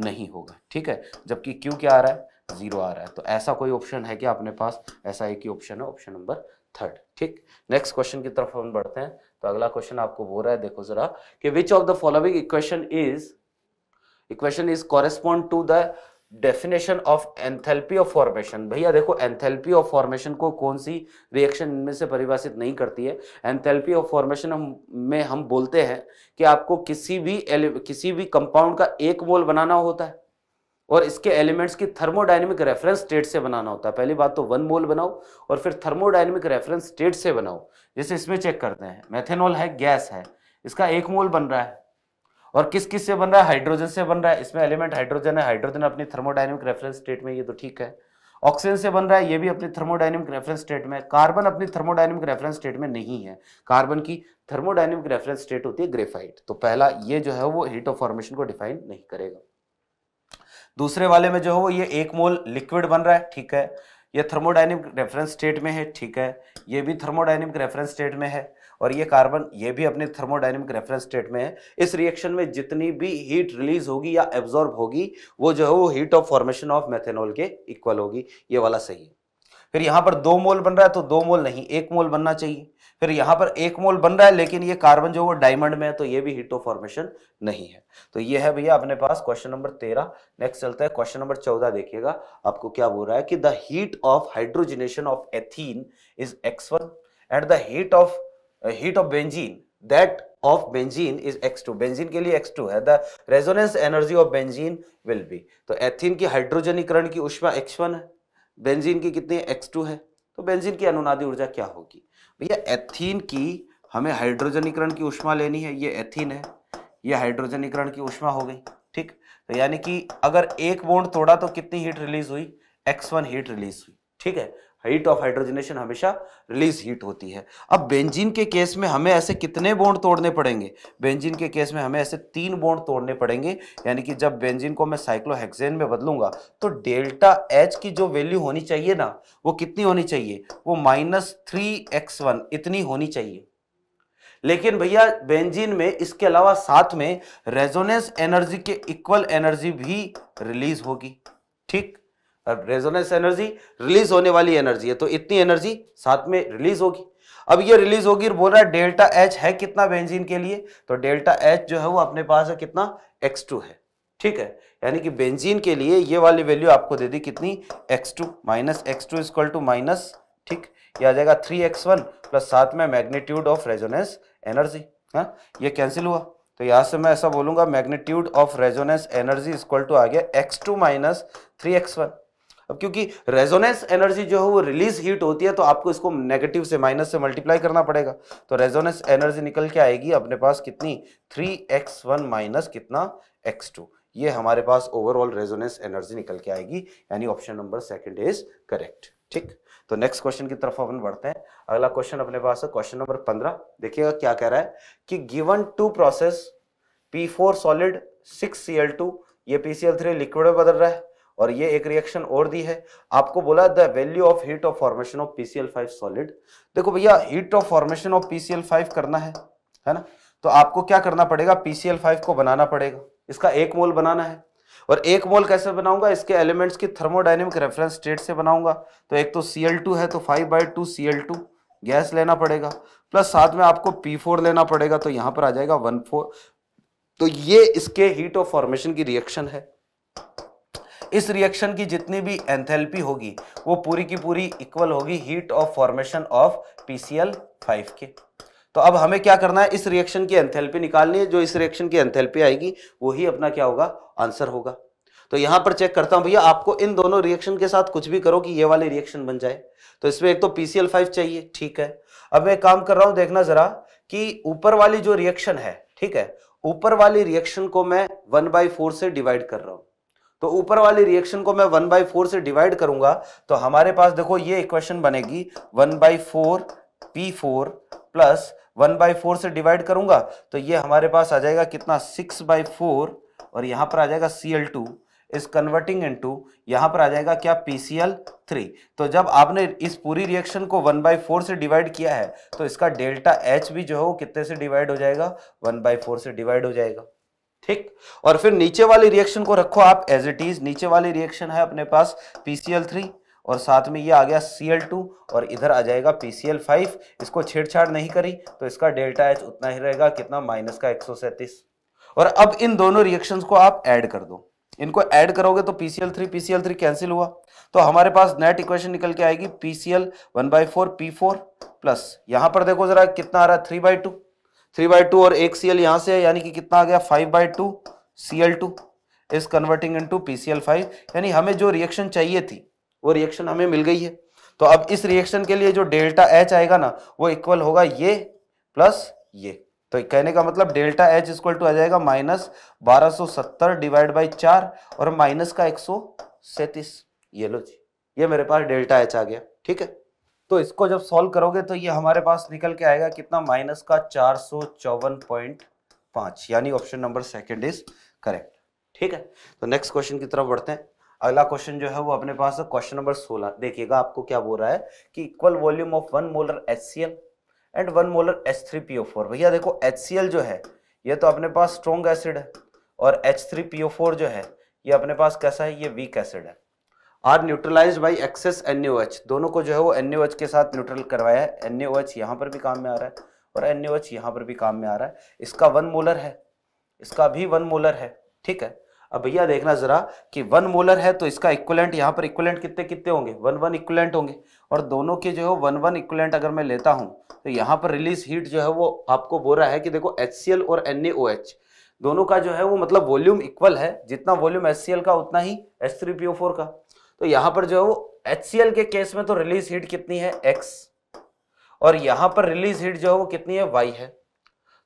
नहीं होगा ठीक है जबकि क्यू क्या आ रहा है जीरो आ रहा है तो ऐसा कोई ऑप्शन है क्या अपने पास ऐसा एक ही ऑप्शन है ऑप्शन नंबर थर्ड ठीक नेक्स्ट क्वेश्चन की तरफ हम बढ़ते हैं तो अगला क्वेश्चन आपको बोल रहा है देखो जरा कि which of the following equation is equation is correspond to the definition of enthalpy of formation भैया देखो एंथेल्पी ऑफ फॉर्मेशन को कौन सी रिएक्शन इनमें से परिभाषित नहीं करती है एंथेल्पी ऑफ फॉर्मेशन में हम बोलते हैं कि आपको किसी भी किसी भी कंपाउंड का एक मोल बनाना होता है और इसके एलिमेंट्स की थर्मोडाइनमिक रेफरेंस स्टेट से बनाना होता है पहली बात तो वन मोल बनाओ और फिर थर्मोडाइनमिक रेफरेंस स्टेट से बनाओ जैसे इसमें चेक करते हैं मैथेनॉल है गैस है इसका एक मोल बन रहा है और किस किस से बन रहा है हाइड्रोजन से बन रहा है इसमें एलिमेंट हाइड्रोजन है हाइड्रोजन अपनी थर्मोडाइनमिक रेफरेंस स्टेट में ये तो ठीक है ऑक्सीजन से बन रहा है ये भी अपनी थर्मोडाइनमिक रेफरेंस स्टेट में कार्बन अपनी थर्मोडाइनमिक रेफरेंस स्टेट में नहीं है कार्बन की थर्मोडाइनमिक रेफरेंस स्टेट होती है ग्रेफाइट तो पहला ये जो है वो हीट ऑफ फॉर्मेशन को डिफाइन नहीं करेगा दूसरे वाले में जो है वो ये एक मोल लिक्विड बन रहा है ठीक है ये थर्मोडाइनमिक रेफरेंस स्टेट में है ठीक है ये भी थर्मोडाइनमिक रेफरेंस स्टेट में है और ये कार्बन ये भी अपने थर्मोडाइनमिक रेफरेंस स्टेट में है इस रिएक्शन में जितनी भी हीट रिलीज होगी या एब्जॉर्ब होगी वो जो है वो heat of formation of methanol के इक्वल होगी ये वाला सही है फिर यहाँ पर दो मोल बन रहा है तो दो मोल नहीं एक मोल बनना चाहिए फिर यहाँ पर एक मोल बन रहा है लेकिन ये कार्बन जो वो डायमंड में है तो ये भी हीटो फॉर्मेशन नहीं है तो ये है भैया अपने पास क्वेश्चन नंबर तेरह नेक्स्ट चलता है क्वेश्चन नंबर चौदह देखिएगा आपको क्या बोल रहा है कि the heat of hydrogenation of ethene is X one and the heat of heat of benzene that of benzene is X two benzene के लिए एक्स टू है the resonance energy of benzene will be तो ethene की हाइड्रोजनीकरण की उष्मा x one है benzene की कितनी एक्स टू है तो बेंजीन की अनुनादी ऊर्जा क्या होगी भैया एथिन की हमें हाइड्रोजनीकरण की उष्मा लेनी है ये एथिन है ये हाइड्रोजनीकरण की उष्मा हो गई ठीक तो यानी कि अगर एक बोन्ड तोड़ा तो कितनी हीट रिलीज हुई एक्स वन हीट रिलीज हुई ठीक है हीट ऑफ हाइड्रोजनेशन हमेशा रिलीज हीट होती है अब बेंजीन के केस में हमें ऐसे कितने बॉन्ड तोड़ने पड़ेंगे बेंजीन के केस में हमें ऐसे तीन बॉन्ड तोड़ने पड़ेंगे यानी कि जब बेंजीन को मैं साइक्लोहेक्सेन में बदलूंगा तो डेल्टा एच की जो वैल्यू होनी चाहिए ना वो कितनी होनी चाहिए वो माइनस थ्री एक्स वन इतनी होनी चाहिए लेकिन भैया बेंजीन में इसके अलावा साथ में रेजोनेंस एनर्जी के इक्वल एनर्जी भी रिलीज होगी ठीक रेजोनेंस एनर्जी रिलीज होने वाली एनर्जी है तो इतनी एनर्जी साथ में रिलीज होगी अब ये रिलीज होगी बोल रहा है डेल्टा एच है कितना बेंजीन के लिए तो डेल्टा एच जो है वो अपने पास है कितना एक्स टू है ठीक है यानी कि बेंजीन के लिए ये वाली वैल्यू आपको दे दी कितनी X two minus X two equal to minus ठीक ये आ जाएगा थ्री एक्स वन प्लस साथ में मैग्नीट्यूड ऑफ रेजोनेंस एनर्जी है ये कैंसिल हुआ तो यहाँ से मैं ऐसा बोलूंगा magnitude of resonance energy equal to आ गया X two minus three X one अब क्योंकि रेजोनेंस एनर्जी जो है वो रिलीज हीट होती है तो आपको इसको नेगेटिव से माइनस से मल्टीप्लाई करना पड़ेगा तो रेजोनेंस एनर्जी निकल के आएगी अपने पास कितनी थ्री एक्स वन माइनस कितना एक्स टू ये हमारे पास ओवरऑल रेजोनेंस एनर्जी निकल के आएगी यानी option number second is correct ठीक तो नेक्स्ट क्वेश्चन की तरफ अपन बढ़ते हैं अगला क्वेश्चन अपने पास है क्वेश्चन नंबर पंद्रह देखिएगा क्या कह रहा है कि given two process P four solid six C L two ये P C L three liquid में बदल रहा है और ये एक रिएक्शन और दी है आपको बोला the value of heat of formation of five solid देखो भैया heat of formation of five करना है है ना तो आपको क्या करना पड़ेगा फाइव को बनाना पड़ेगा इसका एक मोल बनाना है और एक मोल कैसे बनाऊंगा इसके एलिमेंट्स की थर्मोडाइनमिक रेफरेंस स्टेट से बनाऊंगा तो एक तो टू है तो five by two C gas लेना पड़ेगा प्लस साथ में आपको फोर लेना पड़ेगा तो यहाँ पर आ जाएगा वन फोर तो ये इसके हीट ऑफ फॉर्मेशन की रिएक्शन है इस रिएक्शन की जितनी भी एंथैल्पी होगी वो पूरी की पूरी इक्वल होगी heat of formation of P C L five के तो अब हमें क्या करना है इस रिएक्शन की एंथैल्पी निकालनी है जो इस रिएक्शन की एंथैल्पी आएगी वही अपना क्या होगा आंसर होगा तो यहां पर चेक करता हूं भैया आपको इन दोनों रिएक्शन के साथ कुछ भी करो कि ये वाले रिएक्शन बन जाए तो इसमें एक तो पीसीएल फाइव चाहिए ठीक है अब मैं काम कर रहा हूं देखना जरा कि ऊपर वाली जो रिएक्शन है ठीक है ऊपर वाली रिएक्शन को मैं वन बाई फोर से डिवाइड कर रहा हूं तो ऊपर वाली रिएक्शन को मैं वन बाई फोर से डिवाइड करूंगा तो हमारे पास देखो ये इक्वेशन बनेगी one by four P four plus one by four से डिवाइड करूंगा तो ये हमारे पास आ जाएगा कितना सिक्स बाई फोर और यहाँ पर आ जाएगा सी एल टू इस कन्वर्टिंग इन टू यहां पर आ जाएगा क्या पी सी एल थ्री तो जब आपने इस पूरी रिएक्शन को वन बाई फोर से डिवाइड किया है तो इसका डेल्टा एच भी जो है वो कितने से डिवाइड हो जाएगा वन बाई फोर से डिवाइड हो जाएगा ठीक और फिर नीचे वाली रिएक्शन को रखो आप एज इट इज नीचे वाली रिएक्शन है अपने पास पीसीएल थ्री और साथ में ये आ गया टू और इधर आ जाएगा फाइव इसको छेड़छाड़ नहीं करी तो इसका डेल्टा एच उतना ही रहेगा कितना माइनस का एक और अब इन दोनों रिएक्शन को आप ऐड कर दो इनको ऐड करोगे तो PCl3 PCl3 कैंसिल हुआ तो हमारे पास नेट इक्वेशन निकल के आएगी PCl 1 by four P four plus यहां पर देखो जरा कितना आ रहा है three by two three by two और एक सी एल यहाँ से है यानी कि कितना आ गया five by two C L two is converting into P C L five यानी हमें जो रिएक्शन चाहिए थी वो रिएक्शन हमें मिल गई है तो अब इस रिएक्शन के लिए जो डेल्टा एच आएगा ना वो इक्वल होगा ये प्लस ये तो कहने का मतलब डेल्टा एच इक्वल टू आ जाएगा माइनस बारह सौ सत्तर डिवाइड बाई चार और माइनस का एक सौ सैंतीस ये लो जी ये मेरे पास डेल्टा एच आ गया ठीक है तो इसको जब सॉल्व करोगे तो ये हमारे पास निकल के आएगा कितना माइनस का चार सौ चौवन पॉइंट पांच यानी option number second is correct ठीक है तो नेक्स्ट क्वेश्चन की तरफ बढ़ते हैं अगला क्वेश्चन जो है वो अपने पास है क्वेश्चन नंबर सोलह देखिएगा आपको क्या बोल रहा है कि equal volume of one molar H C L and one molar H three P O four भैया देखो एच सी एल जो है ये तो अपने पास स्ट्रॉन्ग एसिड है और H three P O four जो है ये अपने पास कैसा है ये वीक एसिड है are neutralize by excess N दोनों को जो है वो एन के साथ न्यूट्रल करवाया है एन एच यहाँ पर भी काम में आ रहा है और एन यू यहाँ पर भी काम में आ रहा है इसका वन मोलर है इसका भी वन मोलर है ठीक है अब भैया देखना जरा कि वन मोलर है तो इसका इक्वलेंट यहाँ पर इक्वलेंट कितने कितने होंगे वन वन इक्वलेंट होंगे और दोनों के जो है वन वन इक्वलेंट अगर मैं लेता हूँ तो यहाँ पर रिलीज हीट जो है वो आपको बोल रहा है कि देखो एच और एन दोनों का जो है वो मतलब वॉल्यूम इक्वल है जितना वॉल्यूम एच का उतना ही एच का तो यहां पर जो है वो एच के केस में तो रिलीज हीट कितनी है एक्स और यहां पर रिलीज हीट जो है वो कितनी है वाई है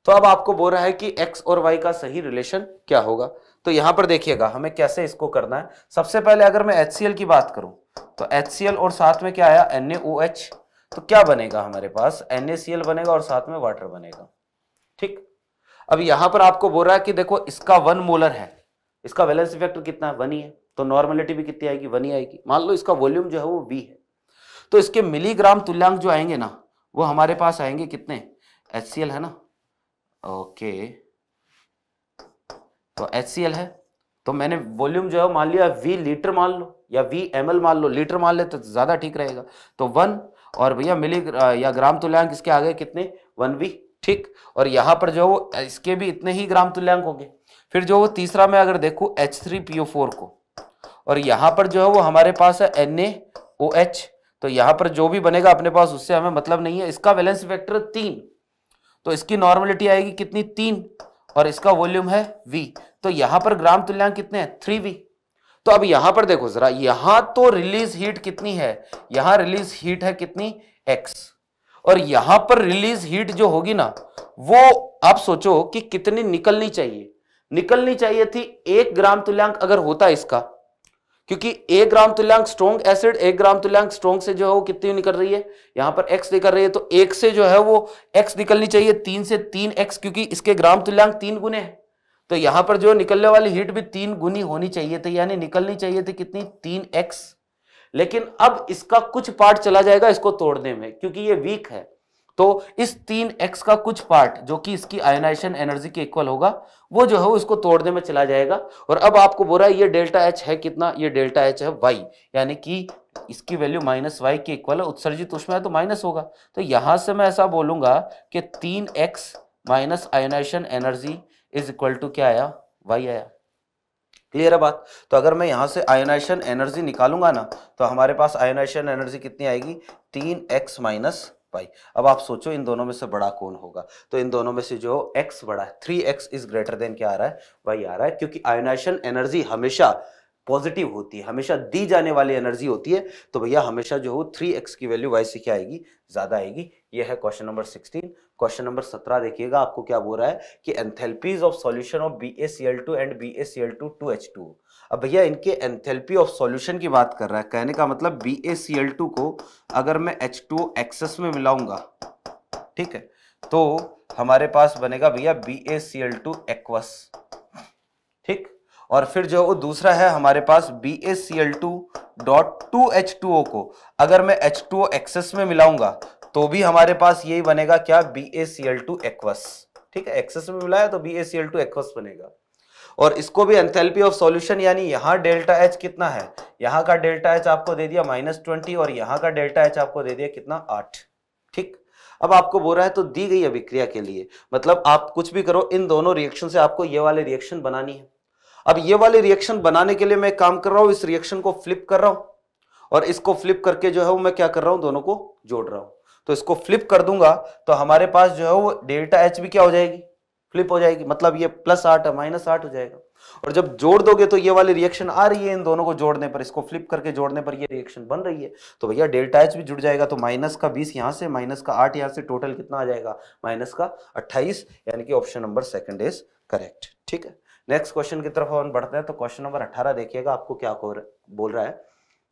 तो अब आपको बोल रहा है कि एक्स और वाई का सही रिलेशन क्या होगा तो यहां पर देखिएगा हमें कैसे इसको करना है सबसे पहले अगर मैं एच की बात करूं तो एच और साथ में क्या आया एन तो क्या बनेगा हमारे पास एन बनेगा और साथ में वाटर बनेगा ठीक अब यहां पर आपको बोल रहा है कि देखो इसका वन मोलर है इसका वैलेंस इफेक्ट कितना है वन ही है तो नॉर्मलिटी भी कितनी आएगी वन ही आएगी मान लो इसका वॉल्यूम जो है वो वी है तो इसके मिलीग्राम तुल्यांक जो आएंगे ना वो हमारे पास आएंगे कितने एच है ना ओके तो एच है तो मैंने वॉल्यूम जो है मान लिया वी लीटर मान लो या वी एम मान लो लीटर मान ले तो ज़्यादा ठीक रहेगा तो वन और भैया मिली या ग्राम तुल्यांक इसके आगे कितने वन वी ठीक और यहाँ पर जो वो इसके भी इतने ही ग्राम तुल्यांक होंगे फिर जो वो तीसरा मैं अगर देखूँ H three P O four को और यहां पर जो है वो हमारे पास है एन ए ओ एच तो यहां पर जो भी बनेगा अपने पास उससे हमें मतलब नहीं है इसका बैलेंस फैक्टर तीन तो इसकी नॉर्मलिटी आएगी कितनी तीन और इसका वॉल्यूम है V तो यहां पर ग्राम तुल्यांक कितने हैं थ्री वी तो अब यहां पर देखो जरा यहां तो रिलीज हीट कितनी है यहां रिलीज हीट है कितनी एक्स और यहां पर रिलीज हीट जो होगी ना वो आप सोचो कि कितनी निकलनी चाहिए निकलनी चाहिए थी एक ग्राम तुल्यांक अगर होता इसका क्योंकि एक ग्राम तुल्यांक स्ट्रॉन्ग एसिड एक ग्राम तुल्यांक स्ट्रॉन्ग से जो है वो कितनी निकल रही है यहां पर एक्स निकल रही है तो एक से जो है वो एक्स निकलनी चाहिए तीन से तीन एक्स क्योंकि इसके ग्राम तुल्यांक तीन गुने हैं तो यहां पर जो निकलने वाली हीट भी तीन गुनी होनी चाहिए थी यानी निकलनी चाहिए थी कितनी तीन एक्स लेकिन अब इसका कुछ पार्ट चला जाएगा इसको तोड़ने में क्योंकि ये वीक है तो इस तीन एक्स का कुछ पार्ट जो कि इसकी आयोनाइजेशन एनर्जी के इक्वल होगा वो जो है उसको तोड़ने में चला जाएगा और अब आपको बोल रहा है ये डेल्टा एच है कितना ये डेल्टा एच है वाई यानी कि इसकी वैल्यू माइनस वाई के इक्वल है उत्सर्जित उसमें है तो माइनस होगा तो यहां से मैं ऐसा बोलूंगा कि तीन X minus ionization energy is equal to क्या आया वाई आया क्लियर है बात तो अगर मैं यहां से आयोनाइजेशन एनर्जी निकालूंगा ना तो हमारे पास आयोनाइजेशन एनर्जी कितनी आएगी तीन एक्स माइनस पाई अब आप सोचो इन दोनों में से बड़ा कौन होगा तो इन दोनों में से जो x बड़ा है three X is greater than क्या आ रहा है y आ रहा है क्योंकि आयोनाइजेशन एनर्जी हमेशा पॉजिटिव होती है हमेशा दी जाने वाली एनर्जी होती है तो भैया हमेशा जो हो थ्री एक्स की वैल्यू वाई से क्या आएगी ज़्यादा आएगी यह है question number sixteen question number सत्रह देखिएगा आपको क्या बोल रहा है कि enthalpies of solution of B S C L two and B S C L two two H two अब भैया इनके एंथेल्पी ऑफ सॉल्यूशन की बात कर रहा है कहने का मतलब B A C L two को अगर मैं एच टू एक्सेस में मिलाऊंगा ठीक है तो हमारे पास बनेगा भैया B A C L two aqueous ठीक और फिर जो वो दूसरा है हमारे पास B A C L two dot two H two O को अगर मैं एच टू ओ एक्सेस में मिलाऊंगा तो भी हमारे पास यही बनेगा क्या B A C L two aqueous ठीक है एक्सेस में मिलाया तो B A C L two aqueous बनेगा और इसको भी एंथेल्पी ऑफ सॉल्यूशन यानी यहाँ डेल्टा एच कितना है यहाँ का डेल्टा एच आपको दे दिया माइनस ट्वेंटी और यहाँ का डेल्टा एच आपको दे दिया कितना आठ ठीक अब आपको बोल रहा है तो दी गई अभिक्रिया के लिए मतलब आप कुछ भी करो इन दोनों रिएक्शन से आपको ये वाले रिएक्शन बनानी है अब ये वाले रिएक्शन बनाने के लिए मैं काम कर रहा हूँ इस रिएक्शन को फ्लिप कर रहा हूँ और इसको फ्लिप करके जो है वो मैं क्या कर रहा हूँ दोनों को जोड़ रहा हूँ तो इसको फ्लिप कर दूंगा तो हमारे पास जो है वो डेल्टा एच भी क्या हो जाएगी फ्लिप हो जाएगी मतलब ये प्लस आठ है माइनस आठ हो जाएगा और जब जोड़ दोगे तो ये वाली रिएक्शन आ रही है इन दोनों को जोड़ने पर इसको फ्लिप करके जोड़ने पर ये रिएक्शन बन रही है तो भैया डेल्टा एच भी जुड़ जाएगा तो माइनस का बीस यहां से माइनस का आठ यहां से टोटल कितना आ जाएगा माइनस का अट्ठाईस यानी कि option number second is correct ठीक है नेक्स्ट क्वेश्चन की तरफ हम बढ़ते हैं तो क्वेश्चन नंबर अठारह देखिएगा आपको क्या बोल रहा है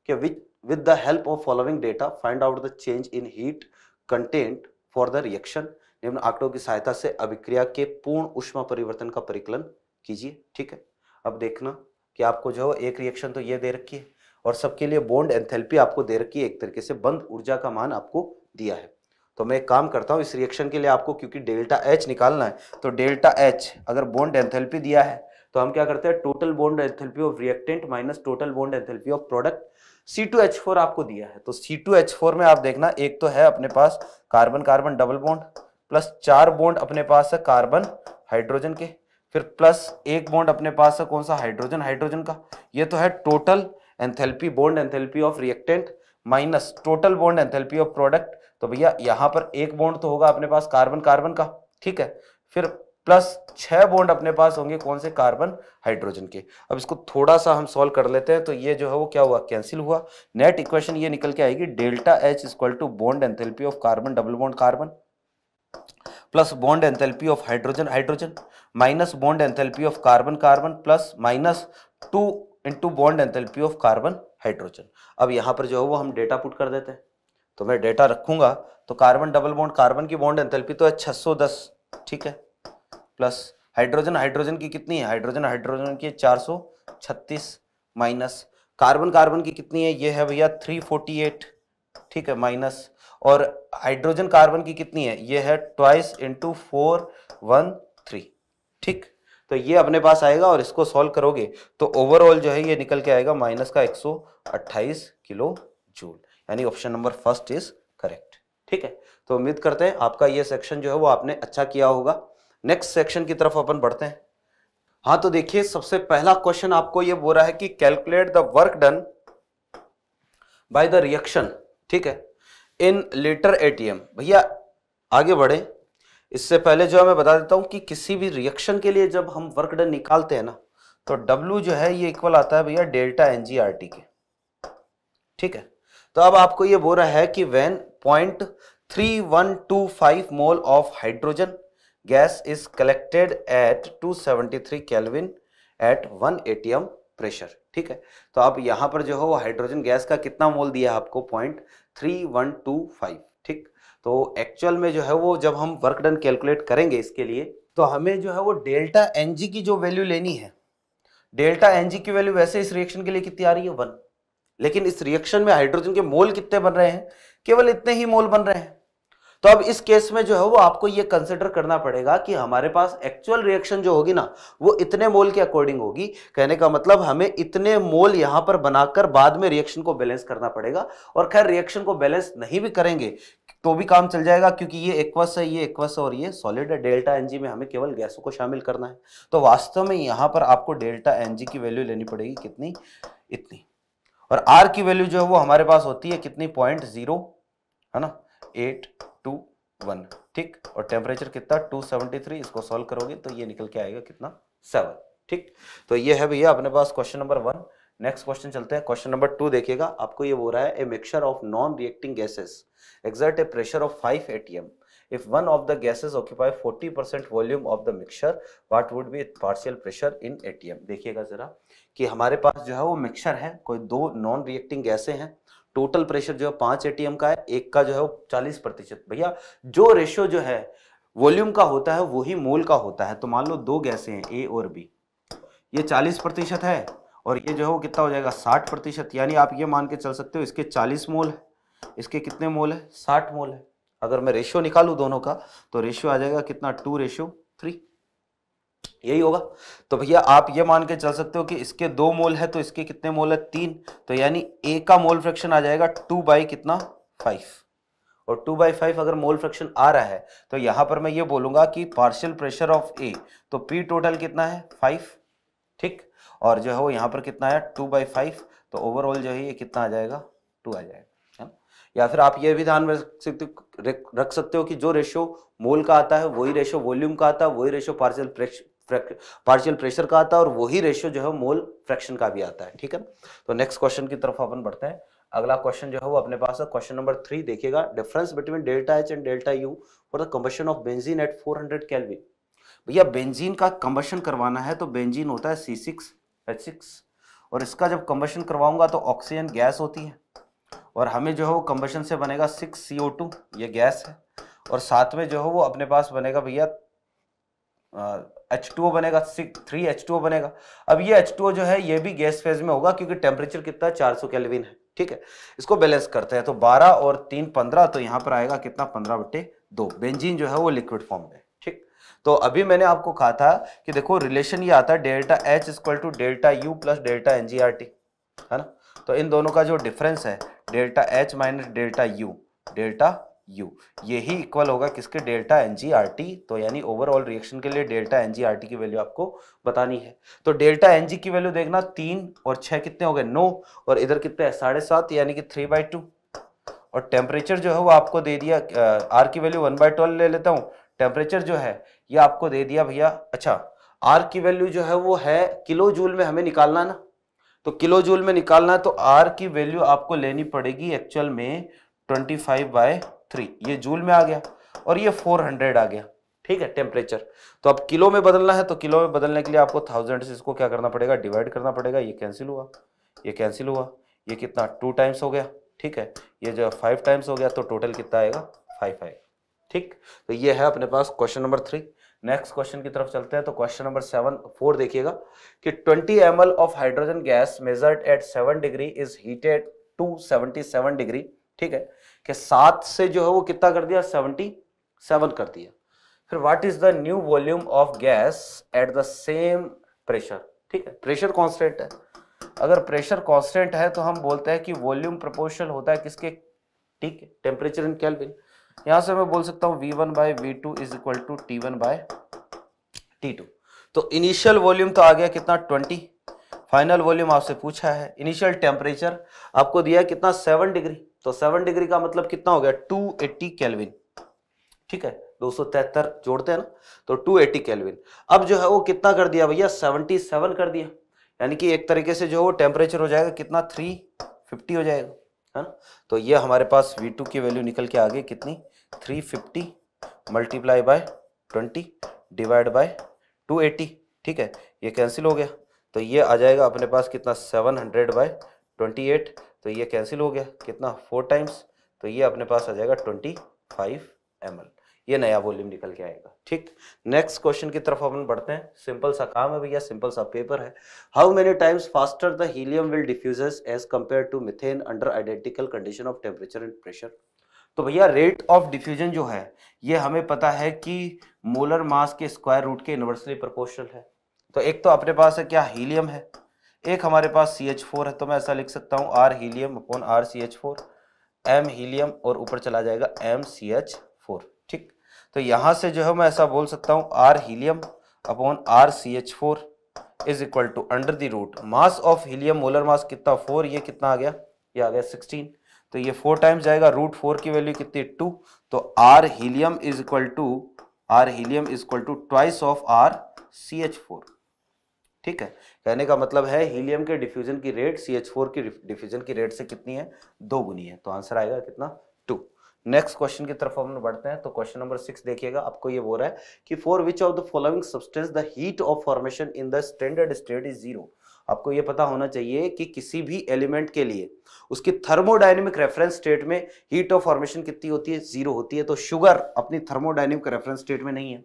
कि with the help of following data find out the change in heat content for the reaction निम्न आंकड़ों की सहायता से अभिक्रिया के पूर्ण उष्मा परिवर्तन का परिकलन कीजिए ठीक है अब देखना कि आपको जो एक रिएक्शन तो ये दे रखी है और सबके लिए बॉन्ड एंथेल्पी आपको दे रखी है एक तरीके से बंद ऊर्जा का मान आपको दिया है तो मैं एक काम करता हूँ इस रिएक्शन के लिए आपको क्योंकि डेल्टा एच निकालना है तो डेल्टा एच अगर बॉन्ड एंथेल्पी दिया है तो हम क्या करते हैं total bond enthalpy of reactant minus total bond enthalpy of product four आपको दिया है तो फोर में आप देखना एक तो है अपने पास carbon carbon double bond plus चार बॉन्ड अपने पास है कार्बन हाइड्रोजन के फिर प्लस एक बॉन्ड अपने पास है कौन सा हाइड्रोजन हाइड्रोजन का ये तो है total enthalpy bond enthalpy of reactant minus total bond enthalpy of product तो भैया यहां पर एक बॉन्ड तो होगा अपने पास कार्बन कार्बन का ठीक है फिर प्लस छह बॉन्ड अपने पास होंगे कौन से कार्बन हाइड्रोजन के अब इसको थोड़ा सा हम सॉल्व कर लेते हैं तो ये जो है वो क्या हुआ कैंसिल हुआ नेट इक्वेशन ये निकल के आएगी delta H equal to bond enthalpy of carbon double bond carbon plus bond enthalpy of hydrogen hydrogen minus bond enthalpy of carbon carbon plus minus two into bond enthalpy of carbon hydrogen अब यहाँ पर जो है वो हम data put कर देते हैं तो मैं डेटा रखूंगा तो कार्बन डबल बॉन्ड कार्बन की बॉन्ड एंथेल्पी तो है 610 ठीक है प्लस हाइड्रोजन हाइड्रोजन की कितनी है हाइड्रोजन हाइड्रोजन की 436 माइनस कार्बन कार्बन की कितनी है ये है भैया 348 ठीक है माइनस और हाइड्रोजन कार्बन की कितनी है ये है twice into four one three ठीक तो ये अपने पास आएगा और इसको सॉल्व करोगे तो ओवरऑल जो है ये निकल के आएगा माइनस का 128 किलो जूल यानी option number first is correct ठीक है तो उम्मीद करते हैं आपका ये सेक्शन जो है वो आपने अच्छा किया होगा नेक्स्ट सेक्शन की तरफ अपन बढ़ते हैं हाँ तो देखिए सबसे पहला क्वेश्चन आपको ये रहा है कि calculate the work done by the reaction ठीक है इन लेटर एटीएम भैया आगे बढ़े इससे पहले जो है मैं बता देता हूँ कि किसी भी रिएक्शन के लिए जब हम वर्क डन निकालते हैं ना तो W जो है ये इक्वल आता है भैया delta N G R T के ठीक है तो अब आपको ये बोल रहा है कि when point three one two five mole of hydrogen gas is collected at two seventy three kelvin at one ATM pressure ठीक है तो आप यहाँ पर जो है वो हाइड्रोजन गैस का कितना मोल दिया है आपको point three one two five ठीक तो एक्चुअल में जो है वो जब हम वर्क डन कैलकुलेट करेंगे इसके लिए तो हमें जो है वो डेल्टा एन की जो वैल्यू लेनी है डेल्टा एन की वैल्यू वैसे इस रिएक्शन के लिए कितनी आ रही है वन लेकिन इस रिएक्शन में हाइड्रोजन के मोल कितने बन रहे हैं केवल इतने ही मोल बन रहे हैं तो अब इस केस में जो है वो आपको ये कंसिडर करना पड़ेगा कि हमारे पास एक्चुअल रिएक्शन जो होगी ना वो इतने मोल के अकॉर्डिंग होगी कहने का मतलब हमें इतने मोल यहाँ पर बनाकर बाद में रिएक्शन को बैलेंस करना पड़ेगा और खैर रिएक्शन को बैलेंस नहीं भी करेंगे तो भी काम चल जाएगा क्योंकि ये एक्वस है ये एक्वस और ये सॉलिड है डेल्टा एनजी में हमें केवल गैसों को शामिल करना है तो वास्तव में यहां पर आपको डेल्टा एनजी की वैल्यू लेनी पड़ेगी कितनी इतनी और आर की वैल्यू जो है वो हमारे पास होती है कितनी पॉइंट जीरो है ना एट टू वन ठीक और टेम्परेचर कितना टू सेवेंटी थ्री इसको सॉल्व करोगे तो ये निकल के आएगा कितना सेवन ठीक तो ये है भैया अपने पास question number one next question चलते हैं क्वेश्चन नंबर टू देखिएगा आपको ये बोल रहा है a mixture of non reacting gases exert a pressure of 5 atm if one of the gases occupy 40% volume of the mixture what would be its partial pressure in atm देखिएगा जरा कि हमारे पास जो है वो मिक्सचर है कोई दो नॉन रिएक्टिंग गैसे हैं टोटल प्रेशर जो है पांच ए का है एक का जो है वो चालीस प्रतिशत भैया जो रेशियो जो है वॉल्यूम का होता है वही मोल का होता है तो मान लो दो गैसें हैं ए और बी ये चालीस प्रतिशत है और ये जो है वो कितना हो जाएगा साठ प्रतिशत यानी आप ये मान के चल सकते हो इसके चालीस मोल है इसके कितने मोल है साठ मोल है अगर मैं रेशियो निकालू दोनों का तो रेशियो आ जाएगा कितना टू रेशियो थ्री यही होगा तो भैया आप ये मान के चल सकते हो कि इसके दो मोल है तो इसके कितने मोल है तीन तो यानी ए का मोल फ्रैक्शन आ जाएगा टू बाई कितना फाइव और टू बाई फाइव अगर मोल फ्रैक्शन आ रहा है तो यहां पर मैं ये बोलूंगा कि पार्शियल प्रेशर ऑफ ए तो पी टोटल कितना है फाइव ठीक और जो है वो यहाँ पर कितना है टू बाई फाइव तो ओवरऑल जो है ये कितना आ जाएगा टू आ जाएगा या फिर आप ये भी ध्यान में रख सकते हो कि जो रेशो मोल का आता है वही रेशो वॉल्यूम का आता है वही रेशो पार्शियल पार्शियल प्रेशर का आता है और वही रेशियो जो है मोल फ्रैक्शन का भी आता है ठीक है तो नेक्स्ट क्वेश्चन की तरफ अपन बढ़ते हैं अगला क्वेश्चन जो है वो अपने पास है क्वेश्चन नंबर थ्री देखिएगा difference between delta H and delta U for the combustion of benzene at 400 hundred भैया बेंजीन का कंबेशन करवाना है तो बेंजीन होता है सी सिक्स एच सिक्स और इसका जब कंबशन करवाऊंगा तो ऑक्सीजन गैस होती है और हमें जो है वो कंबशन से बनेगा सिक्स सी ओ टू ये गैस है और साथ में जो है वो अपने पास बनेगा भैया एच टू बनेगा थ्री एच टू बनेगा अब ये एच टू जो है ये भी गैस फेज में होगा क्योंकि टेम्परेचर कितना चार सौ कैलविन है ठीक है इसको बैलेंस करते हैं तो बारह और तीन पंद्रह तो यहाँ पर आएगा कितना पंद्रह बटे दो बेंजीन जो है वो लिक्विड फॉर्म में ठीक तो अभी मैंने आपको कहा था कि देखो रिलेशन ये आता है delta H equal to delta U plus delta N G R T है ना तो इन दोनों का जो डिफरेंस है delta H minus delta U delta U यही इक्वल होगा किसके delta N G R T तो यानी ओवरऑल रिएक्शन के लिए delta N G R T की वैल्यू आपको बतानी है तो डेल्टा एन जी की वैल्यू देखना तीन और छः कितने हो गए नौ और इधर कितने साढ़े सात यानी कि थ्री बाई टू और टेम्परेचर जो है वो आपको दे दिया आर की वैल्यू वन बाई ट्वेल्व ले लेता हूँ टेम्परेचर जो है ये आपको दे दिया भैया अच्छा आर की वैल्यू जो है वो है किलो जूल में हमें निकालना ना तो किलो जूल में निकालना है तो आर की वैल्यू आपको लेनी पड़ेगी एक्चुअल में ट्वेंटी फाइव बाय थ्री ये जूल में आ गया और ये फोर हंड्रेड आ गया ठीक है टेम्परेचर तो अब किलो में बदलना है तो किलो में बदलने के लिए आपको थाउजेंड से इसको क्या करना पड़ेगा डिवाइड करना पड़ेगा ये कैंसिल हुआ ये कैंसिल हुआ ये कितना टू टाइम्स हो गया ठीक है ये जो फाइव टाइम्स हो गया तो टोटल कितना आएगा फाइव आएगा ठीक तो ये है अपने पास question number three next question की तरफ चलते हैं तो क्वेश्चन नंबर सेवन फोर देखिएगा कि twenty M of hydrogen gas measured at seven degree is heated to seventy seven degree ठीक है कि सात से जो है वो कितना कर दिया सेवनटी सेवन कर दिया फिर what is the new volume of gas at the same pressure ठीक है प्रेशर कांस्टेंट है अगर प्रेशर कांस्टेंट है तो हम बोलते हैं कि वॉल्यूम प्रोपोर्शनल होता है किसके ठीक है टेम्परेचर इन कैलविन यहां से मैं बोल सकता हूं V one by V two is equal to T one by T two तो इनिशियल वॉल्यूम तो आ गया कितना ट्वेंटी फाइनल वॉल्यूम आपसे पूछा है इनिशियल टेम्परेचर आपको दिया कितना सेवन डिग्री तो सेवन डिग्री का मतलब कितना हो गया टू एट्टी कैलविन ठीक है दो सौ तिहत्तर जोड़ते हैं ना तो टू एट्टी कैलविन अब जो है वो कितना कर दिया भैया सेवनटी सेवन कर दिया यानी कि एक तरीके से जो वो टेम्परेचर हो जाएगा कितना थ्री फिफ्टी हो जाएगा है ना तो ये हमारे पास वी टू की वैल्यू निकल के आ गई कितनी three fifty multiply by twenty divide by two eighty ठीक है ये कैंसिल हो गया तो ये आ जाएगा अपने पास कितना seven hundred by twenty eight तो ये कैंसिल हो गया कितना फोर टाइम्स तो ये अपने पास आ जाएगा ट्वेंटी फाइव एम ये नया वॉल्यूम निकल के आएगा ठीक नेक्स्ट क्वेश्चन की तरफ अपन बढ़ते हैं सिंपल सा काम है भैया सिंपल सा पेपर है how many times faster the helium will diffuses as compare to methane under identical condition of temperature and pressure तो भैया रेट ऑफ डिफ्यूजन जो है ये हमें पता है कि मोलर मास के स्क्वायर रूट के इन्वर्सली प्रोपोर्शनल है तो एक तो अपने पास है क्या हीलियम है एक हमारे पास सी एच फोर है तो मैं ऐसा लिख सकता हूँ R helium upon R C H four M helium और ऊपर चला जाएगा एम सी एच फोर ठीक तो यहाँ से जो है मैं ऐसा बोल सकता हूँ R helium upon R C H four is equal to under the root mass of helium molar mass कितना फोर ये कितना आ गया ये आ गया सिक्सटीन तो ये फोर टाइम्स जाएगा रूट फोर की वैल्यू कितनी टू तो R helium is equal to R helium is equal to twice of R C H four ठीक है कहने का मतलब है हीलियम के डिफ्यूजन की रेट सी एच फोर की डिफ्यूजन की रेट से कितनी है दो गुनी है तो आंसर आएगा कितना टू नेक्स्ट क्वेश्चन की तरफ हम बढ़ते हैं तो क्वेश्चन नंबर सिक्स देखिएगा आपको ये बोल रहा है कि for which of the following substance the heat of formation in the standard state is zero आपको ये पता होना चाहिए कि किसी भी एलिमेंट के लिए उसकी थर्मोडाइनमिक रेफरेंस स्टेट में हीट ऑफ फॉर्मेशन कितनी होती है जीरो होती है तो शुगर अपनी थर्मोडाइनमिक रेफरेंस स्टेट में नहीं है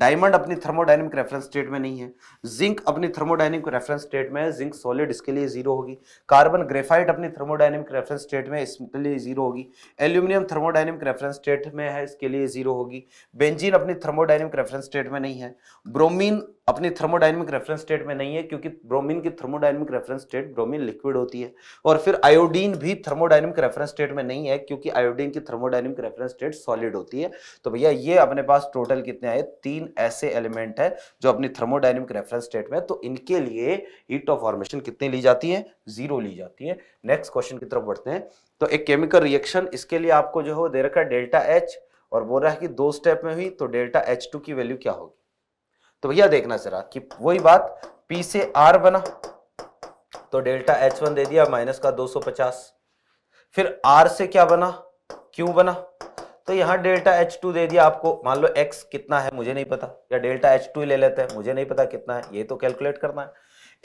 डायमंड अपनी थर्मोडाइनमिक रेफरेंस स्टेट में नहीं है जिंक अपनी थर्मोडाइनमिक रेफरेंस स्टेट में है जिंक सॉलिड इसके लिए जीरो होगी कार्बन ग्रेफाइट अपनी थर्मोडाइनमिक रेफरेंस स्टेट में इसके लिए जीरो होगी एल्यूमिनियम थर्मोडाइनमिक रेफरेंस स्टेट में है इसके लिए जीरो होगी बेंजीन अपनी थर्मोडाइनमिक रेफरेंस स्टेट में नहीं है ब्रोमिन अपनी थर्मोडाइनमिक रेफरेंस स्टेट में नहीं है क्योंकि ब्रोमीन की thermodynamic reference state bromine liquid होती है और फिर आयोडीन भी थर्मोडाइनमिक रेफरेंस स्टेट में नहीं है क्योंकि आयोडीन की थर्मोडाइनमिक रेफरेंस स्टेट सॉलिड होती है तो भैया ये अपने पास टोटल कितने आए तीन ऐसे एलिमेंट है जो अपनी थर्मोडाइनमिक रेफरेंस स्टेट में तो इनके लिए हीट ऑफ फॉर्मेशन कितनी ली जाती है जीरो ली जाती है नेक्स्ट क्वेश्चन की तरफ बढ़ते हैं तो एक केमिकल रिएक्शन इसके लिए आपको जो है दे रखा है डेल्टा एच और बोल रहा है कि दो स्टेप में हुई तो डेल्टा एच टू की वैल्यू क्या होगी तो भैया देखना जरा कि वही बात P से R बना तो डेल्टा H1 दे दिया माइनस का 250 फिर R से क्या बना Q बना तो यहाँ डेल्टा H2 दे दिया आपको मान लो X कितना है मुझे नहीं पता या डेल्टा H2 ले लेते हैं मुझे नहीं पता कितना है ये तो कैलकुलेट करना है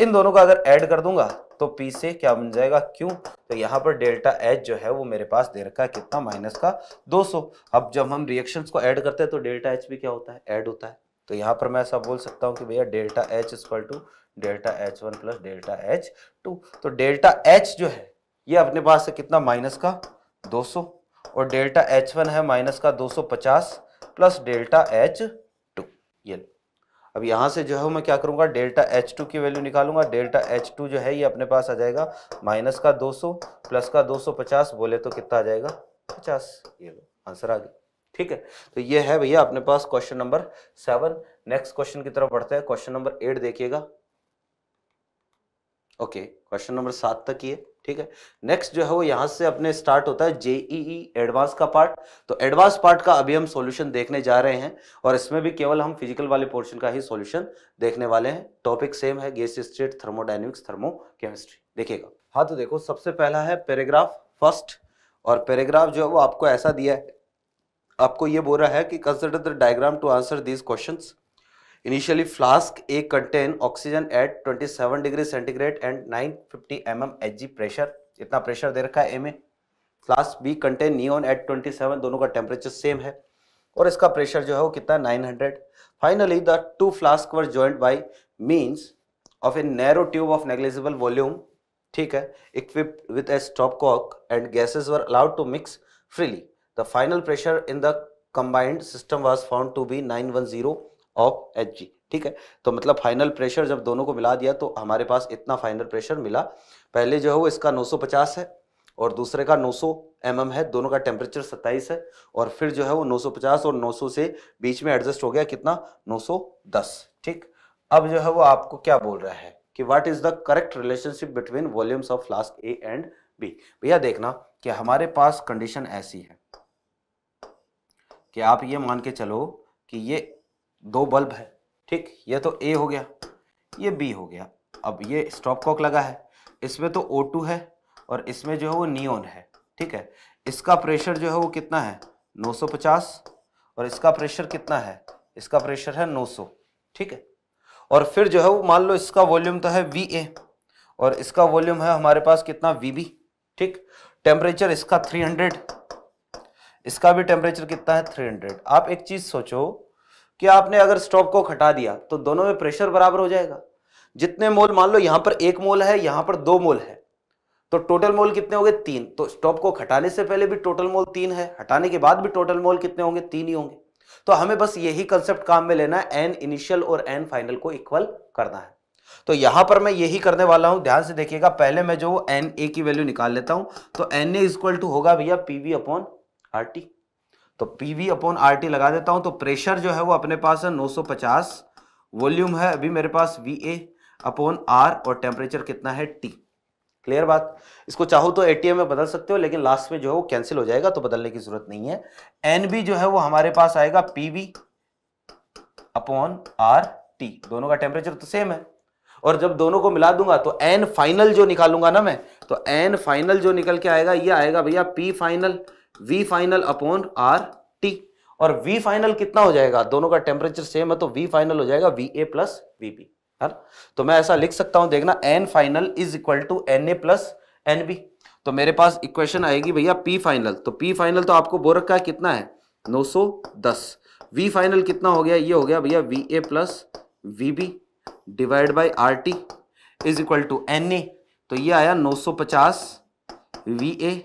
इन दोनों का अगर ऐड कर दूंगा तो P से क्या बन जाएगा Q तो यहां पर डेल्टा H जो है वो मेरे पास दे रखा है कितना माइनस का 200 अब जब हम रिएक्शंस को ऐड करते हैं तो डेल्टा H भी क्या होता है ऐड होता है तो यहाँ पर मैं ऐसा बोल सकता हूँ कि भैया delta H equal to delta H one plus delta H two तो डेल्टा एच जो है ये अपने पास से कितना माइनस का 200 और डेल्टा एच वन है माइनस का 250 प्लस डेल्टा एच टू ये अब यहाँ से जो है मैं क्या करूँगा डेल्टा एच टू की वैल्यू निकालूंगा डेल्टा एच टू जो है ये अपने पास आ जाएगा माइनस का दो प्लस का दो बोले तो कितना आ जाएगा पचास ये लो आंसर आ गया ठीक है तो ये है भैया अपने पास question number seven next question की तरफ बढ़ते हैं क्वेश्चन नंबर एट देखिएगा ओके क्वेश्चन नंबर सात तक ये ठीक है नेक्स्ट जो है वो यहां से अपने स्टार्ट होता है जेईई एडवांस e e का पार्ट तो एडवांस पार्ट का अभी हम सॉल्यूशन देखने जा रहे हैं और इसमें भी केवल हम फिजिकल वाले पोर्शन का ही सॉल्यूशन देखने वाले हैं टॉपिक सेम है gas state thermodynamics thermochemistry देखिएगा हाँ तो देखो सबसे पहला है पैराग्राफ फर्स्ट और पैराग्राफ जो है वो आपको ऐसा दिया है आपको ये बोल रहा है कि consider the diagram to answer these question initially flask A contain oxygen at 27 degree centigrade and 950 H G pressure इतना प्रेशर दे रखा है M A flask B contain neon at 27 दोनों का टेम्परेचर सेम है और इसका प्रेशर जो है वो कितना nine hundred finally the two flask were joined by means of a narrow tube of negligible volume ठीक है equipped with a stopcock and gases were allowed to mix freely The final pressure in the combined system was found to be 910 of Hg. ठीक है तो मतलब final pressure जब दोनों को मिला दिया तो हमारे पास इतना फाइनल प्रेशर मिला पहले जो है वो इसका 950 है और दूसरे का 900 सौ एम है दोनों का टेम्परेचर 27 है और फिर जो है वो 950 और 900 से बीच में एडजस्ट हो गया कितना 910 ठीक अब जो है वो आपको क्या बोल रहा है कि what is the correct relationship between volumes of flask A and B भैया देखना कि हमारे पास कंडीशन ऐसी है कि आप ये मान के चलो कि ये दो बल्ब है ठीक ये तो ए हो गया ये बी हो गया अब ये स्टॉप कॉक लगा है इसमें तो ओ टू है और इसमें जो है वो नियोन है ठीक है इसका प्रेशर जो है वो कितना है 950 और इसका प्रेशर कितना है इसका प्रेशर है 900 ठीक है और फिर जो है वो मान लो इसका वॉल्यूम तो है वी ए और इसका वॉल्यूम है हमारे पास कितना वी बी ठीक टेम्परेचर इसका हंड्रेड इसका भी टेम्परेचर कितना है 300 आप एक चीज सोचो कि आपने अगर स्टॉप को घटा दिया तो दोनों में प्रेशर बराबर हो जाएगा जितने मोल मान लो यहां पर एक मोल है यहां पर दो मोल है तो टोटल मोल कितने होंगे तीन तो स्टॉप को घटाने से पहले भी टोटल मोल तीन है हटाने के बाद भी टोटल मोल कितने होंगे तीन ही होंगे तो हमें बस यही कंसेप्ट काम में लेना है एन इनिशियल और एन फाइनल को इक्वल करना है तो यहां पर मैं यही करने वाला हूं ध्यान से देखिएगा पहले मैं जो एन ए की वैल्यू निकाल लेता हूं तो एन ए टू होगा भैया पीवी अपॉन आर टी तो P V upon R T लगा देता हूं तो प्रेशर जो है वो अपने पास है 950 वॉल्यूम है अभी मेरे पास वी ए अपॉन आर और टेम्परेचर कितना है टी क्लियर बात इसको चाहो तो एटीएम में बदल सकते हो लेकिन लास्ट में जो है वो कैंसिल हो जाएगा तो बदलने की जरूरत नहीं है एन बी जो है वो हमारे पास आएगा P V upon R T दोनों का टेम्परेचर तो सेम है और जब दोनों को मिला दूंगा तो एन फाइनल जो निकालूंगा ना मैं तो एन फाइनल जो निकल के आएगा ये आएगा भैया P final v final upon r t और v final कितना हो जाएगा दोनों का टेम्परेचर सेम है तो v final हो जाएगा V A plus V B है ना तो मैं ऐसा लिख सकता हूं देखना n final is equal to N A plus N B तो मेरे पास इक्वेशन आएगी भैया p final तो p final तो आपको बोल रखा है कितना है 910 v final कितना हो गया ये हो गया भैया V A plus V B divide by R T is equal to N A तो ये आया 950 V A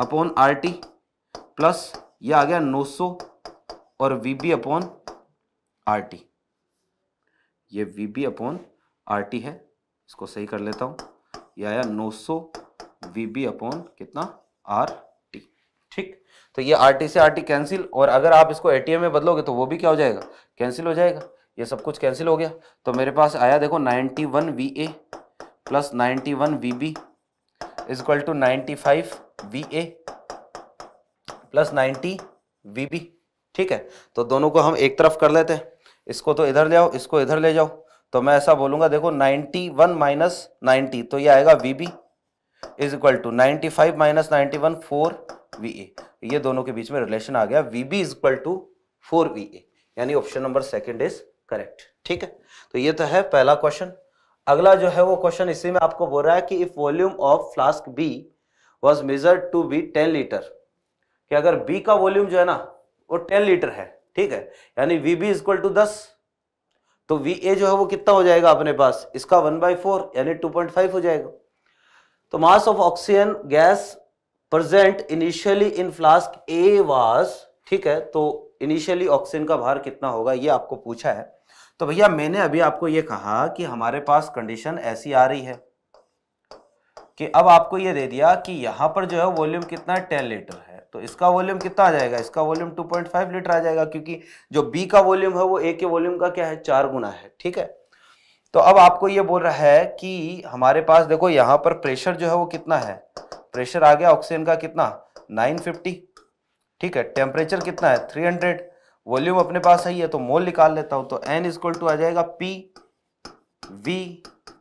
upon R T plus यह आ गया 900 और V B upon R T ये V B upon R T है इसको सही कर लेता हूँ यह आया 900 वी बी अपॉन कितना आर टी ठीक तो ये आर टी से आर टी कैंसिल और अगर आप इसको ए टी एम में बदलोगे तो वो भी क्या हो जाएगा कैंसिल हो जाएगा ये सब कुछ कैंसिल हो गया तो मेरे पास आया देखो 91 one V A plus ninety one V B is equal to ninety five V A plus ninety V B ठीक है तो दोनों को हम एक तरफ कर लेते हैं इसको तो इधर ले आओ इसको इधर ले जाओ तो मैं ऐसा बोलूंगा देखो नाइनटी वन माइनस नाइन्टी तो ये आएगा V B is equal to ninety five minus ninety one four V A ये दोनों के बीच में रिलेशन आ गया V B is equal to four V A यानी option number second is correct ठीक है तो ये तो है पहला क्वेश्चन अगला जो है वो क्वेश्चन इसी में आपको बोल रहा है कि if volume of flask B was measured to be ten litre कि अगर बी का वॉल्यूम जो है ना वो टेन लीटर है ठीक है यानी वी बी इजक्वल टू दस तो वी ए जो है वो कितना हो जाएगा अपने पास इसका वन बाई फोर यानी टू पॉइंट फाइव हो जाएगा तो mass of oxygen gas present initially in flask A was ठीक है तो इनिशियली ऑक्सीजन का भार कितना होगा ये आपको पूछा है तो भैया मैंने अभी आपको ये कहा कि हमारे पास कंडीशन ऐसी आ रही है कि अब आपको ये दे दिया कि यहाँ पर जो है वॉल्यूम कितना है टेन लीटर है तो इसका वॉल्यूम कितना आ जाएगा इसका वॉल्यूम 2.5 लीटर आ जाएगा क्योंकि जो बी का वॉल्यूम है वो ए के वॉल्यूम का क्या है चार गुना है ठीक है तो अब आपको ये बोल रहा है कि हमारे पास देखो यहाँ पर प्रेशर जो है वो कितना है प्रेशर आ गया ऑक्सीजन का कितना नाइन ठीक है टेम्परेचर कितना है थ्री वॉल्यूम अपने पास सही है तो मोल निकाल लेता हूं तो एन इज टू आ जाएगा पी वी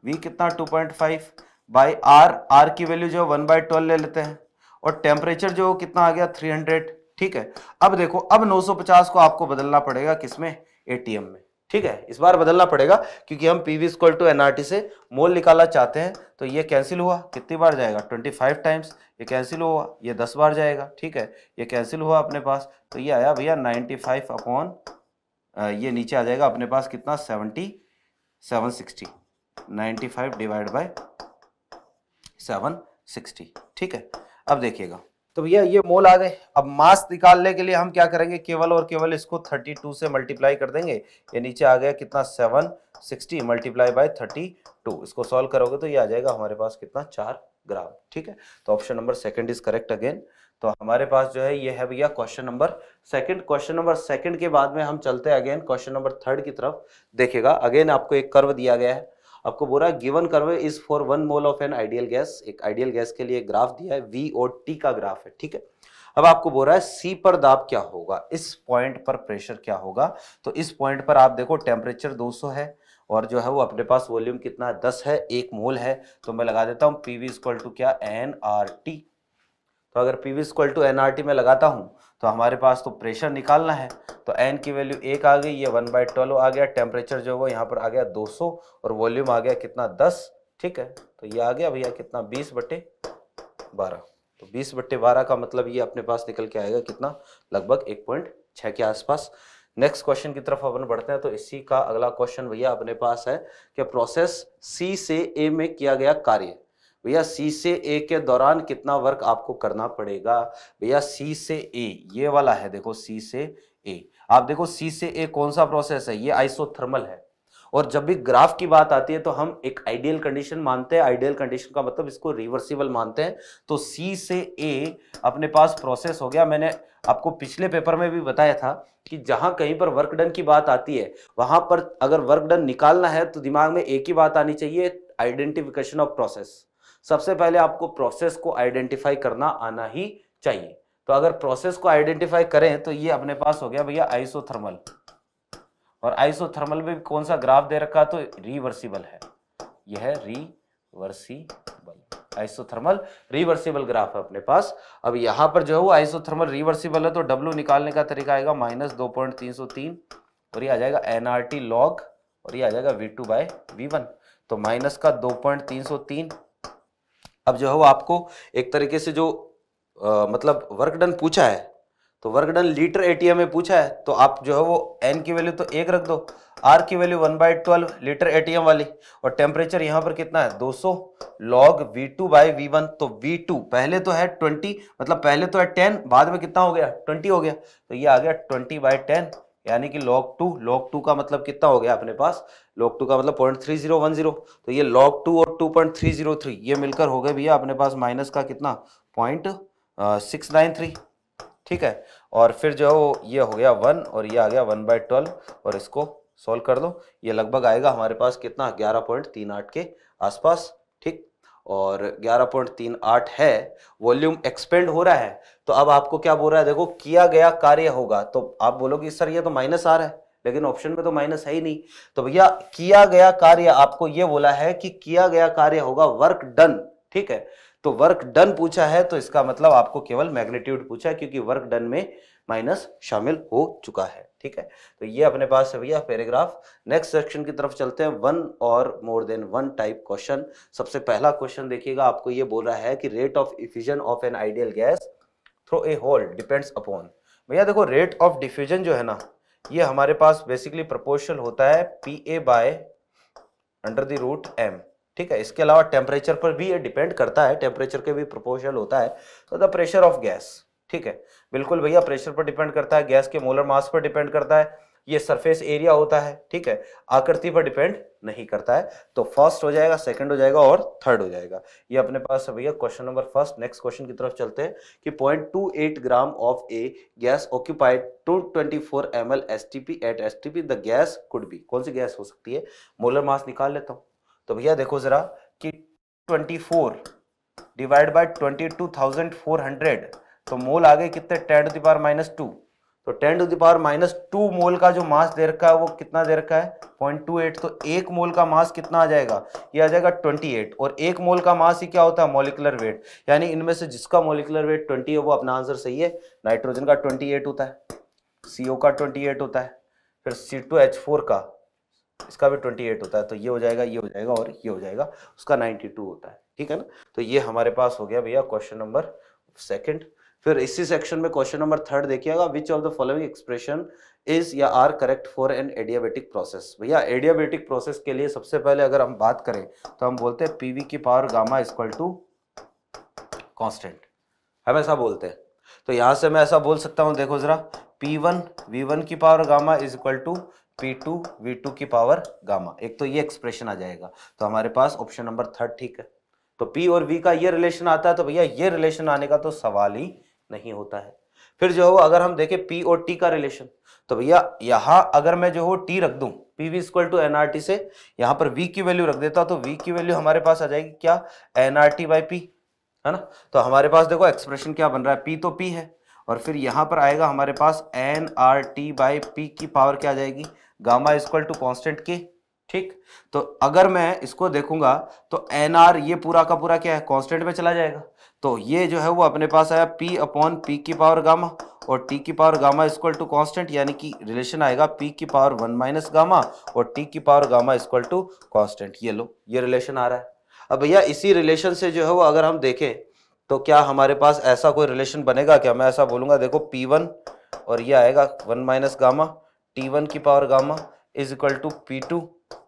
वी कितना 2.5 point five by R R की वैल्यू जो है वन बाई ट्वेल्व ले लेते हैं और टेम्परेचर जो कितना आ गया 300 ठीक है अब देखो अब 950 को आपको बदलना पड़ेगा किसमें एटीएम में ठीक है इस बार बदलना पड़ेगा क्योंकि हम P V equal to N से मोल निकालना चाहते हैं तो ये कैंसिल हुआ कितनी बार जाएगा 25 टाइम्स ये कैंसिल हुआ ये 10 बार जाएगा ठीक है ये कैंसिल हुआ अपने पास तो ये आया भैया 95 अपॉन ये नीचे आ जाएगा अपने पास कितना 70 760 95 डिवाइड बाय 760 ठीक है अब देखिएगा तो भैया ये मोल आ गए अब मास निकालने के लिए हम क्या करेंगे केवल और केवल इसको 32 से मल्टीप्लाई कर देंगे ये नीचे आ गया कितना 760 मल्टीप्लाई बाय थर्टी इसको सॉल्व करोगे तो ये आ जाएगा हमारे पास कितना चार ग्राम ठीक है तो option number second is correct again तो हमारे पास जो है ये है भैया question number second question number second के बाद में हम चलते हैं अगेन क्वेश्चन नंबर थर्ड की तरफ देखेगा अगेन आपको एक कर्व दिया गया है आपको बोला given curve is for one mole of an ideal gas एक आइडियल गैस के लिए ग्राफ दिया है वी और टी का ग्राफ है ठीक है अब आपको बोल रहा है सी पर दाब क्या होगा इस पॉइंट पर प्रेशर क्या होगा तो इस पॉइंट पर आप देखो टेम्परेचर 200 है और जो है वो अपने पास वॉल्यूम कितना है दस है एक मोल है तो मैं लगा देता हूँ पीवी वी इक्वल टू क्या एन आर टी तो अगर PV V to N R T में लगाता हूँ तो हमारे पास तो प्रेशर निकालना है तो एन की वैल्यू एक आ गई ये वन बाई ट्वेल्व आ गया टेम्परेचर जो वो यहाँ पर आ गया 200 और वॉल्यूम आ गया कितना 10 ठीक है तो ये आ गया भैया कितना 20 बटे 12 तो 20 बटे 12 का मतलब ये अपने पास निकल के आएगा कितना लगभग 1.6 के आसपास नेक्स्ट क्वेश्चन की तरफ अपन बढ़ते हैं तो इसी का अगला क्वेश्चन भैया अपने पास है कि प्रोसेस सी से ए में किया गया कार्य भैया सी से ए के दौरान कितना वर्क आपको करना पड़ेगा भैया सी से ए ये वाला है देखो सी से ए आप देखो सी से ए कौन सा प्रोसेस है ये आइसोथर्मल है और जब भी ग्राफ की बात आती है तो हम एक आइडियल कंडीशन मानते हैं आइडियल कंडीशन का मतलब इसको रिवर्सिबल मानते हैं तो सी से ए अपने पास प्रोसेस हो गया मैंने आपको पिछले पेपर में भी बताया था कि जहां कहीं पर वर्क डन की बात आती है वहां पर अगर वर्क डन निकालना है तो दिमाग में एक ही बात आनी चाहिए आइडेंटिफिकेशन ऑफ प्रोसेस सबसे पहले आपको प्रोसेस को आइडेंटिफाई करना आना ही चाहिए तो अगर प्रोसेस को आइडेंटिफाई करें तो ये अपने पास हो गया भैया आइसोथर्मल और आइसोथर्मल में कौन सा ग्राफ दे रखा तो रिवर्सिबल है यह है रिवर्सिबल आइसोथर्मल रिवर्सिबल ग्राफ है अपने पास अब यहां पर जो है वो आइसोथर्मल रिवर्सिबल है तो डब्ल्यू निकालने का तरीका आएगा माइनस दो पॉइंट तीन सौ तीन और ये आ जाएगा एन आर टी लॉग और ये आ जाएगा V two by V one तो माइनस का दो पॉइंट तीन सौ तीन अब जो है वो आपको एक तरीके से जो आ, मतलब वर्क डन पूछा है तो वर्क डन लीटर एटीएम में पूछा है तो आप जो है वो एन की वैल्यू तो एक रख दो आर की value one by twelve litre ATM वाली और टेम्परेचर यहाँ पर कितना है 200 सौ log V two by V one तो वी टू पहले तो है 20 मतलब पहले तो है 10 बाद में कितना हो गया 20 हो गया तो ये आ गया 20 बाई टेन यानी कि log टू log टू का मतलब कितना हो गया अपने पास log टू का मतलब point three zero one zero तो ये log टू और two point three zero three ये मिलकर हो गए भैया अपने पास माइनस का कितना पॉइंट सिक्स नाइन थ्री ठीक है और फिर जो ये हो गया वन और ये आ गया वन बाई ट्वेल्व और इसको सॉल्व कर दो ये लगभग आएगा हमारे पास कितना ग्यारह पॉइंट तीन आठ के आसपास ठीक और 11.38 है वॉल्यूम एक्सपेंड हो रहा है तो अब आपको क्या बोल रहा है देखो किया गया कार्य होगा तो आप बोलोगे सर ये तो माइनस आ रहा है लेकिन ऑप्शन में तो माइनस है ही नहीं तो भैया किया गया कार्य आपको ये बोला है कि किया गया कार्य होगा वर्क डन ठीक है तो वर्क डन पूछा है तो इसका मतलब आपको केवल मैग्नीट्यूड पूछा है क्योंकि वर्क डन में माइनस शामिल हो चुका है ठीक है तो ये अपने पास है भैया पैराग्राफ नेक्स्ट सेक्शन की तरफ चलते हैं वन और more than one type question सबसे पहला क्वेश्चन देखिएगा आपको ये बोल रहा है कि rate of effusion of an ideal gas through a hole depends upon भैया देखो रेट ऑफ डिफ्यूजन जो है ना ये हमारे पास बेसिकली प्रपोर्शनल होता है P A by under the root M ठीक है इसके अलावा टेम्परेचर पर भी ये डिपेंड करता है टेम्परेचर के भी प्रोपोर्शनल होता है तो द प्रेशर ऑफ गैस ठीक है बिल्कुल भैया प्रेशर पर डिपेंड करता है गैस के मोलर मास पर डिपेंड करता है ये सरफेस एरिया होता है ठीक है आकृति पर डिपेंड नहीं करता है तो फर्स्ट हो जाएगा सेकंड हो जाएगा और थर्ड हो जाएगा ये अपने पास भैया question number first next question की तरफ चलते हैं कि 0.28 gram of a gas occupied 224 ml STP at P the gas could be कौन सी गैस हो सकती है मोलर मास निकाल लेता हूँ तो भैया देखो जरा कि ट्वेंटी डिवाइड बाई ट्वेंटी तो मोल आगे कितने ten to the power minus two तो ten to the power minus two mole का जो मास दे रखा है वो कितना दे रखा है पॉइंट टू एट तो एक मोल का मास कितना आ जाएगा ये आ जाएगा ट्वेंटी एट और एक मोल का मास ही क्या होता है मोलिकुलर वेट यानी इनमें से जिसका मोलिकुलर वेट ट्वेंटी है वो अपना आंसर सही है नाइट्रोजन का ट्वेंटी एट होता है सी का ट्वेंटी एट होता है फिर सी टू एच फोर का इसका भी ट्वेंटी एट होता है तो ये हो जाएगा ये हो जाएगा और ये हो जाएगा उसका नाइन्टी टू होता है ठीक है ना तो ये हमारे पास हो गया भैया क्वेश्चन नंबर सेकंड फिर इसी सेक्शन में क्वेश्चन नंबर थर्ड देखिएगा which of the following expression is या are correct for an adiabatic process भैया एडियाबेटिक प्रोसेस के लिए सबसे पहले अगर हम बात करें तो हम बोलते हैं पीवी की power gamma equal to constant हम ऐसा बोलते हैं तो यहां से मैं ऐसा बोल सकता हूं देखो ज़रा पी वन वी वन की power gamma is equal to P two V two की पावर गामा एक तो ये एक्सप्रेशन आ जाएगा तो हमारे पास ऑप्शन नंबर थर्ड ठीक है तो पी और वी का ये रिलेशन आता है तो भैया ये रिलेशन आने का तो सवाल ही नहीं होता है फिर जो है अगर हम देखें पी और टी का रिलेशन तो भैया यहां अगर मैं जो हो टी रख दूं P V equal to NR T से यहां पर वी की वैल्यू रख देता तो वी की वैल्यू हमारे पास आ जाएगी क्या एनआर टी बाई पी है ना तो हमारे पास देखो एक्सप्रेशन क्या बन रहा है पी तो पी है और फिर यहां पर आएगा हमारे पास N R T by P की पावर क्या आ जाएगी गामा स्क्वल टू कॉन्स्टेंट के ठीक तो अगर मैं इसको देखूंगा तो एन आर ये पूरा का पूरा क्या है कॉन्स्टेंट में चला जाएगा तो ये जो है वो अपने पास आया पी अपॉन पी की पावर गामा और टी की power gamma equal to constant यानी कि रिलेशन आएगा पी की पावर वन माइनस गामा और टी की power gamma equal to constant ये लो ये रिलेशन आ रहा है अब भैया इसी रिलेशन से जो है वो अगर हम देखें तो क्या हमारे पास ऐसा कोई रिलेशन बनेगा क्या मैं ऐसा बोलूँगा देखो पी वन और ये आएगा one minus gamma T one की power gamma is equal to P two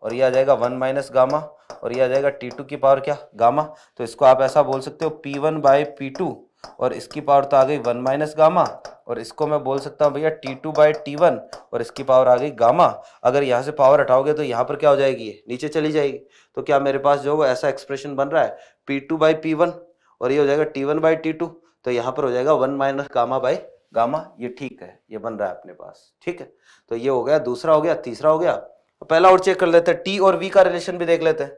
और ये आ जाएगा वन माइनस गामा और ये आ जाएगा टी टू की पावर क्या गामा तो इसको आप ऐसा बोल सकते हो P one by P two और इसकी पावर तो आ गई वन माइनस गामा और इसको मैं बोल सकता हूँ भैया T two by T one और इसकी पावर आ गई गामा अगर यहाँ से पावर हटाओगे तो यहाँ पर क्या हो जाएगी नीचे चली जाएगी तो क्या मेरे पास जो ऐसा एक्सप्रेशन बन रहा है P two by P one और ये हो जाएगा T one by T two तो यहाँ पर हो जाएगा one minus gamma by gamma ये ठीक है ये बन रहा है अपने पास ठीक है तो ये हो गया दूसरा हो गया तीसरा हो गया पहला और चेक कर लेते हैं टी और वी का रिलेशन भी देख लेते हैं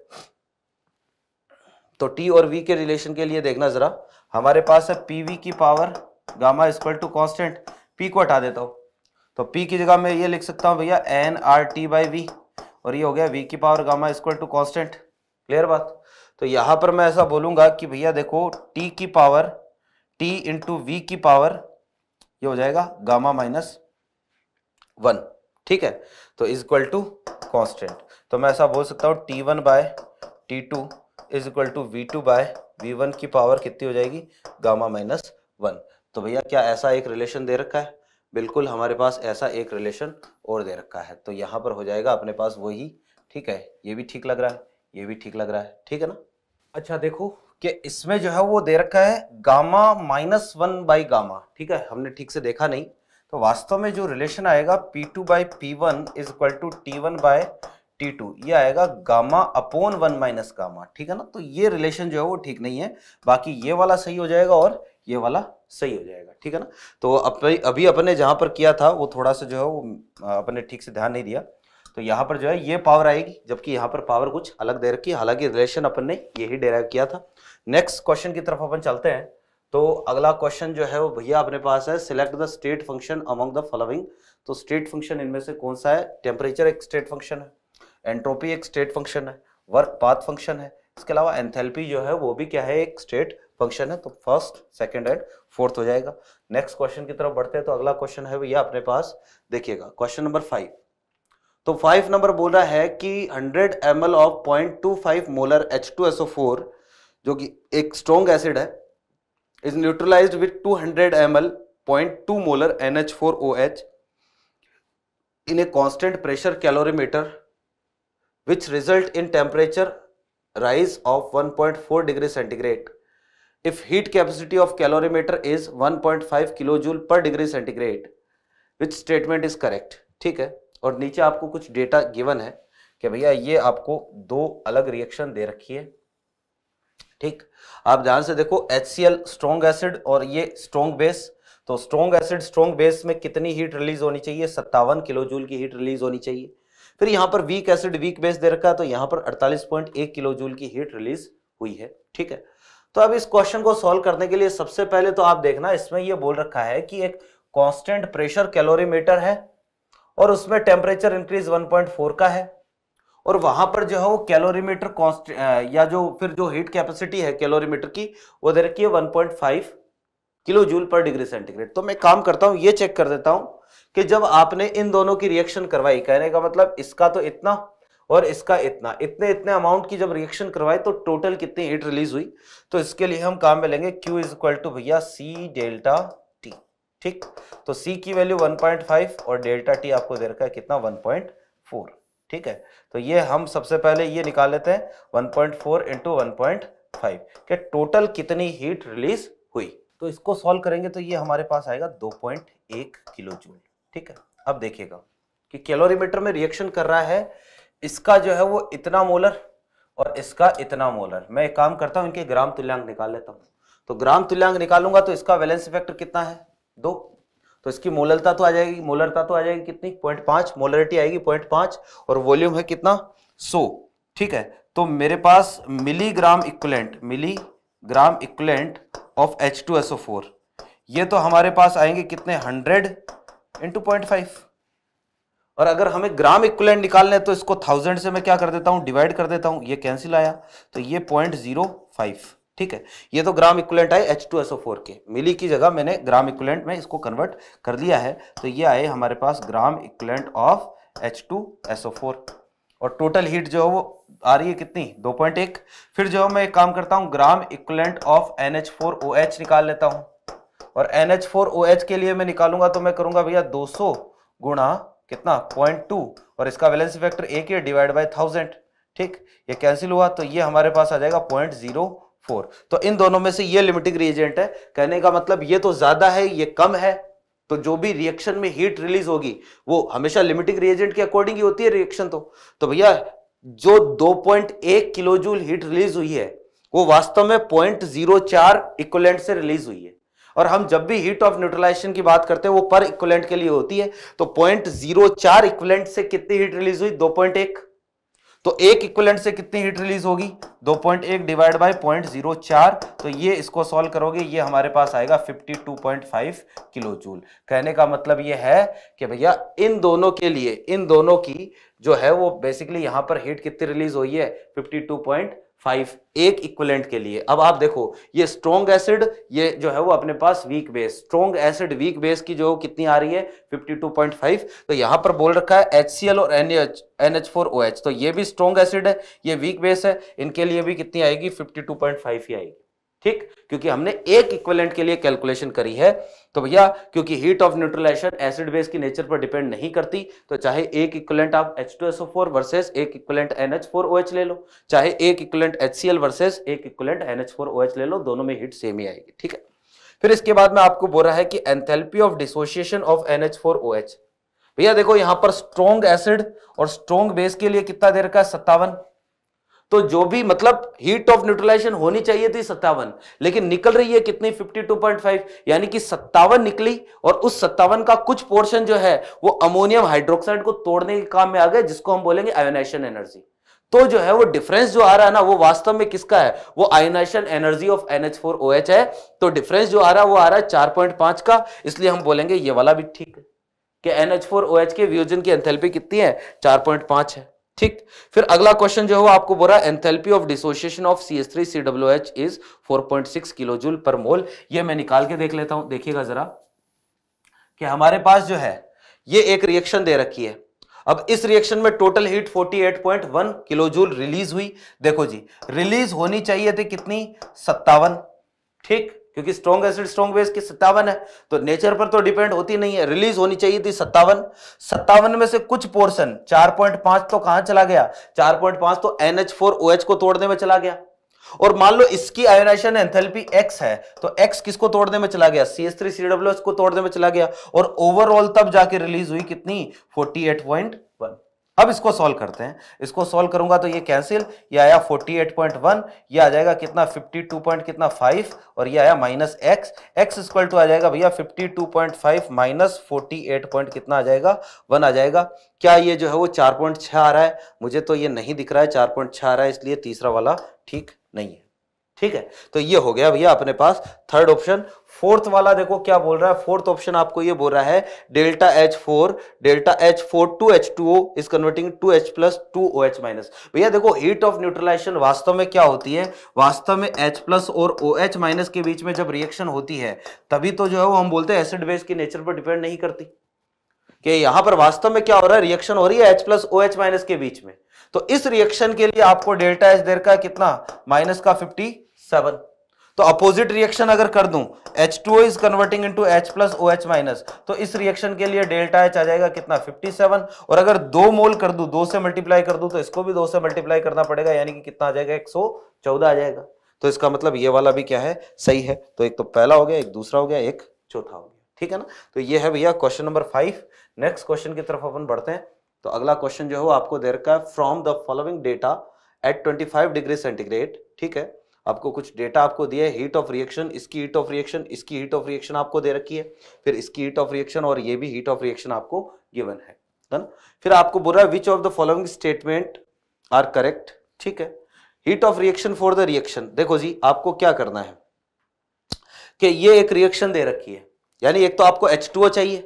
तो टी और वी के रिलेशन के लिए देखना जरा हमारे पास है पी वी की power gamma equal to constant P को हटा देता हूँ तो पी की जगह मैं ये लिख सकता हूँ भैया N R T by V और ये हो गया वी की power gamma equal to constant clear बात तो यहां पर मैं ऐसा बोलूंगा कि भैया देखो टी की पावर टी इंटू वी की पावर ये हो जाएगा गामा माइनस वन ठीक है तो इज इक्वल टू कॉन्स्टेंट तो मैं ऐसा बोल सकता हूँ T one by T two is equal to V two by V one की पावर कितनी हो जाएगी गामा माइनस वन तो भैया क्या ऐसा एक रिलेशन दे रखा है बिल्कुल हमारे पास ऐसा एक रिलेशन और दे रखा है तो यहाँ पर हो जाएगा अपने पास वही ठीक है ये भी ठीक लग रहा है ये भी ठीक लग रहा है ठीक है ना अच्छा देखो कि इसमें जो है वो दे रखा है gamma minus one by gamma ठीक है हमने ठीक से देखा नहीं तो वास्तव में जो रिलेशन आएगा P two by P one is equal to T one by T two ये आएगा gamma upon one minus gamma ठीक है ना तो ये रिलेशन जो है वो ठीक नहीं है बाकी ये वाला सही हो जाएगा और ये वाला सही हो जाएगा ठीक है ना तो अभी अभी अपने जहां जहाँ पर किया था वो थोड़ा सा जो है वो अपने ठीक से ध्यान नहीं दिया तो यहाँ पर जो है ये पावर आएगी जबकि यहाँ पर पावर कुछ अलग दे रखी हालांकि रिलेशन अपन ने यही डेराइव किया था नेक्स्ट क्वेश्चन की तरफ अपन चलते हैं तो अगला क्वेश्चन जो है वो भैया अपने पास है select the state function among the following तो स्टेट फंक्शन इनमें से कौन सा है टेम्परेचर एक स्टेट फंक्शन है एंट्रोपी एक स्टेट फंक्शन है वर्क पाथ फंक्शन है इसके अलावा एंथेल्पी जो है वो भी क्या है एक स्टेट फंक्शन है तो फर्स्ट सेकेंड एंड फोर्थ हो जाएगा नेक्स्ट क्वेश्चन की तरफ बढ़ते हैं तो अगला क्वेश्चन है भैया अपने पास देखिएगा क्वेश्चन नंबर फाइव तो फाइव नंबर बोल रहा है कि M L of five molar four जो कि एक स्ट्रॉन्ग एसिड है is neutralized with 200 ml 0.2 molar NH4OH in a constant pressure calorimeter which result in temperature rise of 1.4 degree centigrade if heat capacity of calorimeter is 1.5 kJ per degree centigrade which statement is correct ठीक है और नीचे आपको कुछ data given है कि भैया ये आपको दो अलग रिएक्शन दे रखी है ठीक आप ध्यान से देखो H C L strong acid और ये स्ट्रॉन्ग बेस तो स्ट्रॉन्ग एसिड स्ट्रॉन्ग बेस में कितनी हीट रिलीज होनी चाहिए सत्तावन किलो जूल की हीट रिलीज होनी चाहिए फिर यहाँ पर वीक एसिड वीक बेस दे रखा है तो यहां पर 48.1 किलो जूल की हीट रिलीज हुई है ठीक है तो अब इस क्वेश्चन को सॉल्व करने के लिए सबसे पहले तो आप देखना इसमें यह बोल रखा है कि एक कॉन्स्टेंट प्रेशर कैलोरीमीटर है और उसमें टेम्परेचर इंक्रीज 1.4 का है और वहां पर जो है वो कैलोरीमीटर कॉन्स्ट या जो फिर जो हीट कैपेसिटी है कैलोरीमीटर की वो दे रखी है 1.5 kilo joule per degree centigrade तो मैं काम करता हूँ ये चेक कर देता हूँ कि जब आपने इन दोनों की रिएक्शन करवाई कहने का मतलब इसका तो इतना और इसका इतना इतने इतने अमाउंट की जब रिएक्शन करवाई तो टोटल कितनी हीट रिलीज हुई तो इसके लिए हम काम में लेंगे क्यू इज इक्वल टू भैया सी डेल्टा टी ठीक तो सी की वैल्यू 1.5 और डेल्टा टी आपको दे रखा है कितना 1.4 ठीक है तो ये हम सबसे पहले ये निकाल लेते हैं 1.4 पॉइंट फोर इंटू वन के टोटल कितनी हीट रिलीज हुई तो इसको सॉल्व करेंगे तो ये हमारे पास आएगा 2.1 पॉइंट किलो जूल ठीक है अब देखिएगा कि कैलोरीमीटर में रिएक्शन कर रहा है इसका जो है वो इतना मोलर और इसका इतना मोलर मैं एक काम करता हूँ इनके ग्राम तुल्यांक निकाल लेता हूँ तो ग्राम तुल्यांक निकालूंगा तो इसका वैलेंस इफेक्टर कितना है दो तो इसकी मोलरता तो आ जाएगी मोलरता तो आ जाएगी कितनी पॉइंट पांच मोलरिटी आएगी पॉइंट पांच और वॉल्यूम है कितना सो ठीक है तो मेरे पास milligram equivalent milligram equivalent of H two S O four ये तो हमारे पास आएंगे कितने हंड्रेड इंटू पॉइंट फाइव और अगर हमें ग्राम इक्वलेंट निकालना है तो इसको थाउजेंड से मैं क्या कर देता हूँ डिवाइड कर देता हूँ ये कैंसिल आया तो ये पॉइंट जीरो फाइव ठीक है ये तो ग्राम इक्वलेंट आए H two S O four के मिली की जगह मैंने ग्राम इक्वलेंट में इसको कन्वर्ट कर लिया है तो ये आए हमारे पास gram equivalent of H two S O four और टोटल हीट जो है वो आ रही है कितनी 2.1 फिर जो मैं एक काम करता हूँ gram equivalent of N H four O H निकाल लेता हूँ और N H four O H के लिए मैं निकालूंगा तो मैं करूंगा भैया 200 गुणा कितना टू और इसका बैलेंस फैक्टर एक ही डिवाइड बाई थाउजेंड ठीक ये कैंसिल हुआ तो ये हमारे पास आ जाएगा पॉइंट जीरो फोर तो इन दोनों में से ये लिमिटिंग रिएजेंट है कहने का मतलब ये तो ज्यादा है ये कम है तो जो भी रिएक्शन में हीट रिलीज होगी वो हमेशा लिमिटिंग रिएजेंट के अकॉर्डिंग ही होती है रिएक्शन तो तो भैया जो 2.1 किलोजूल हीट रिलीज हुई है वो वास्तव में पॉइंट जीरो से रिलीज हुई है और हम जब भी हीट ऑफ न्यूट्रलाइजेशन की बात करते हैं वो पर इक्वलेंट के लिए होती है तो पॉइंट जीरो से कितनी हीट रिलीज हुई दो तो एक इक्वलेंट से कितनी हीट रिलीज होगी 2.1 पॉइंट एक डिवाइड बाई पॉइंट जीरो चार तो ये इसको सॉल्व करोगे ये हमारे पास आएगा 52.5 किलो जूल कहने का मतलब ये है कि भैया इन दोनों के लिए इन दोनों की जो है वो बेसिकली यहां पर हीट कितनी रिलीज हुई है 52. फाइव एक इक्वलेंट के लिए अब आप देखो ये स्ट्रॉन्ग एसिड ये जो है वो अपने पास weak base strong acid weak base की जो कितनी आ रही है 52.5 तो यहां पर बोल रखा है HCl और NH एच तो ये भी स्ट्रॉन्ग एसिड है ये वीक बेस है इनके लिए भी कितनी आएगी 52.5 ही आएगी ठीक क्योंकि हमने एक इक्वलेंट के लिए कैलकुलेशन करी है तो भैया क्योंकि heat of neutralisation acid base की नेचर पर डिपेंड नहीं करती तो चाहे एक इक्वलेंट आप H2SO4 वर्सेस एक इक्वलेंट NH4OH ले लो चाहे एक इक्वलेंट HCl वर्सेस एक इक्वलेंट NH4OH ले लो दोनों में हीट सेम ही आएगी ठीक है फिर इसके बाद में आपको बोल रहा है कि enthalpy of dissociation of NH4OH भैया देखो यहां पर स्ट्रॉन्ग एसिड और स्ट्रॉन्ग बेस के लिए कितना देर का सत्तावन तो जो भी मतलब हीट ऑफ न्यूट्रलाइजेशन होनी चाहिए थी सत्तावन लेकिन निकल रही है कितनी 52.5 यानी कि सत्तावन निकली और उस सत्तावन का कुछ पोर्शन जो है वो अमोनियम हाइड्रोक्साइड को तोड़ने के काम में आ गए जिसको हम बोलेंगे आयोनाइशन एनर्जी तो जो है वो डिफरेंस जो आ रहा है ना वो वास्तव में किसका है वो ionisation energy of N OH है तो डिफरेंस जो आ रहा है वो आ रहा है चार का इसलिए हम बोलेंगे ये वाला भी ठीक है कि NH4OH के वियोजन की एंथेल्पी कितनी है चार है ठीक फिर अगला क्वेश्चन जो है आपको बोला enthalpy of dissociation of C S three C W H is four point six kilo joule per mole ये मैं निकाल के देख लेता हूं देखिएगा जरा कि हमारे पास जो है ये एक रिएक्शन दे रखी है अब इस रिएक्शन में total heat 48.1 kilo joule release हुई देखो जी रिलीज होनी चाहिए थी कितनी सत्तावन ठीक क्योंकि स्ट्रॉन्ग एसिड स्ट्रॉन्ग बेस की सत्तावन है तो नेचर पर तो डिपेंड होती नहीं है रिलीज होनी चाहिए थी सत्तावन सत्तावन में से कुछ पोर्शन 4.5 तो कहां चला गया 4.5 तो NH4OH को तोड़ने में चला गया और मान लो इसकी आयोनाइजेशन एंथैल्पी x है तो x किसको तोड़ने में चला गया CH3CWS को तोड़ने में चला गया और ओवरऑल तब जाके रिलीज हुई कितनी 48.5 अब इसको सॉल्व करते हैं इसको सॉल्व करूंगा तो ये कैंसिल ये आया 48.1 ये आ जाएगा कितना 52. पॉइंट कितना 5 और ये आया minus x x equal to आ जाएगा भैया 52.5 टू माइनस फोर्टी पॉइंट कितना आ जाएगा वन आ जाएगा क्या ये जो है वो 4.6 आ रहा है मुझे तो ये नहीं दिख रहा है 4.6 आ रहा है इसलिए तीसरा वाला ठीक नहीं है ठीक है तो ये हो गया भैया अपने पास थर्ड ऑप्शन फोर्थ वाला देखो क्या बोल रहा है फोर्थ ऑप्शन आपको ये बोल रहा है delta H for delta H for two H two O is converting to H plus two O H minus भैया देखो हीट ऑफ न्यूट्रलाइजेशन वास्तव में क्या होती है वास्तव में एच प्लस और ओ एच माइनस के बीच में जब रिएक्शन होती है तभी तो जो है वो हम बोलते हैं एसिड बेस की नेचर पर डिपेंड नहीं करती कि यहां पर वास्तव में क्या हो रहा है रिएक्शन हो रही है H plus O H minus के बीच में तो इस रिएक्शन के लिए आपको डेल्टा एच देर का कितना माइनस का फिफ्टी सेवन तो अपोजिट रिएक्शन अगर कर दूं two is converting to H plus O H minus तो इस रिएक्शन के लिए डेल्टा एच आ जाएगा कितना 57 और अगर दो मोल कर दूं दो से मल्टीप्लाई कर दूं तो इसको भी दो से मल्टीप्लाई करना पड़ेगा यानी कि कितना आ जाएगा 114 आ जाएगा तो इसका मतलब ये वाला भी क्या है सही है तो एक तो पहला हो गया एक दूसरा हो गया एक चौथा हो गया ठीक है ना तो ये है भैया question number five next question की तरफ अपन बढ़ते हैं तो अगला क्वेश्चन जो है वो आपको दे रखा है from the following data at five degree centigrade ठीक है आपको कुछ डेटा आपको दिया है हीट ऑफ रिएक्शन इसकी हीट ऑफ रिएक्शन इसकी हीट ऑफ रिएक्शन आपको दे रखी है फिर इसकी हीट ऑफ रिएक्शन और ये भी हीट ऑफ रिएक्शन आपको गिवन है ना फिर आपको बोल रहा है which of the following statement are correct ठीक है heat of reaction for the reaction देखो जी आपको क्या करना है कि ये एक रिएक्शन दे रखी है यानी एक तो आपको एच चाहिए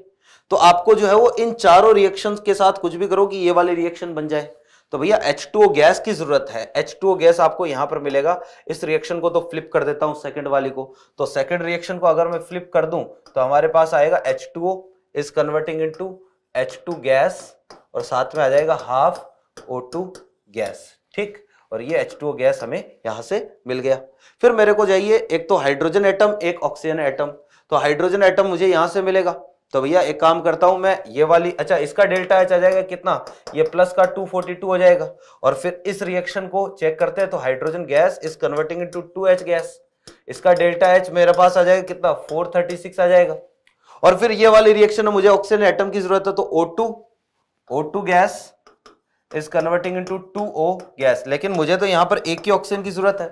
तो आपको जो है वो इन चारों रिएक्शन के साथ कुछ भी करो कि ये वाले रिएक्शन बन जाए तो भैया H2O गैस की जरूरत है H2O गैस आपको यहां पर मिलेगा इस रिएक्शन को तो फ्लिप कर देता हूं सेकंड वाली को तो सेकंड रिएक्शन को अगर मैं फ्लिप कर दूं तो हमारे पास आएगा H two O is converting H two gas और साथ में आ जाएगा हाफ टू गैस ठीक और ये H2O गैस हमें यहां से मिल गया फिर मेरे को चाहिए एक तो हाइड्रोजन एटम एक ऑक्सीजन एटम तो हाइड्रोजन एटम मुझे यहां से मिलेगा तो भैया एक काम करता हूं मैं ये वाली अच्छा इसका डेल्टा एच आ जाएगा कितना ये प्लस का 242 हो जाएगा और फिर इस रिएक्शन को चेक करते हैं तो hydrogen gas is converting into H gas इसका डेल्टा एच मेरे पास आ जाएगा कितना 436 आ जाएगा और फिर ये वाली रिएक्शन में मुझे ऑक्सीजन एटम की जरूरत है तो O two gas is converting to O gas लेकिन मुझे तो यहां पर एक ही ऑक्सीजन की जरूरत है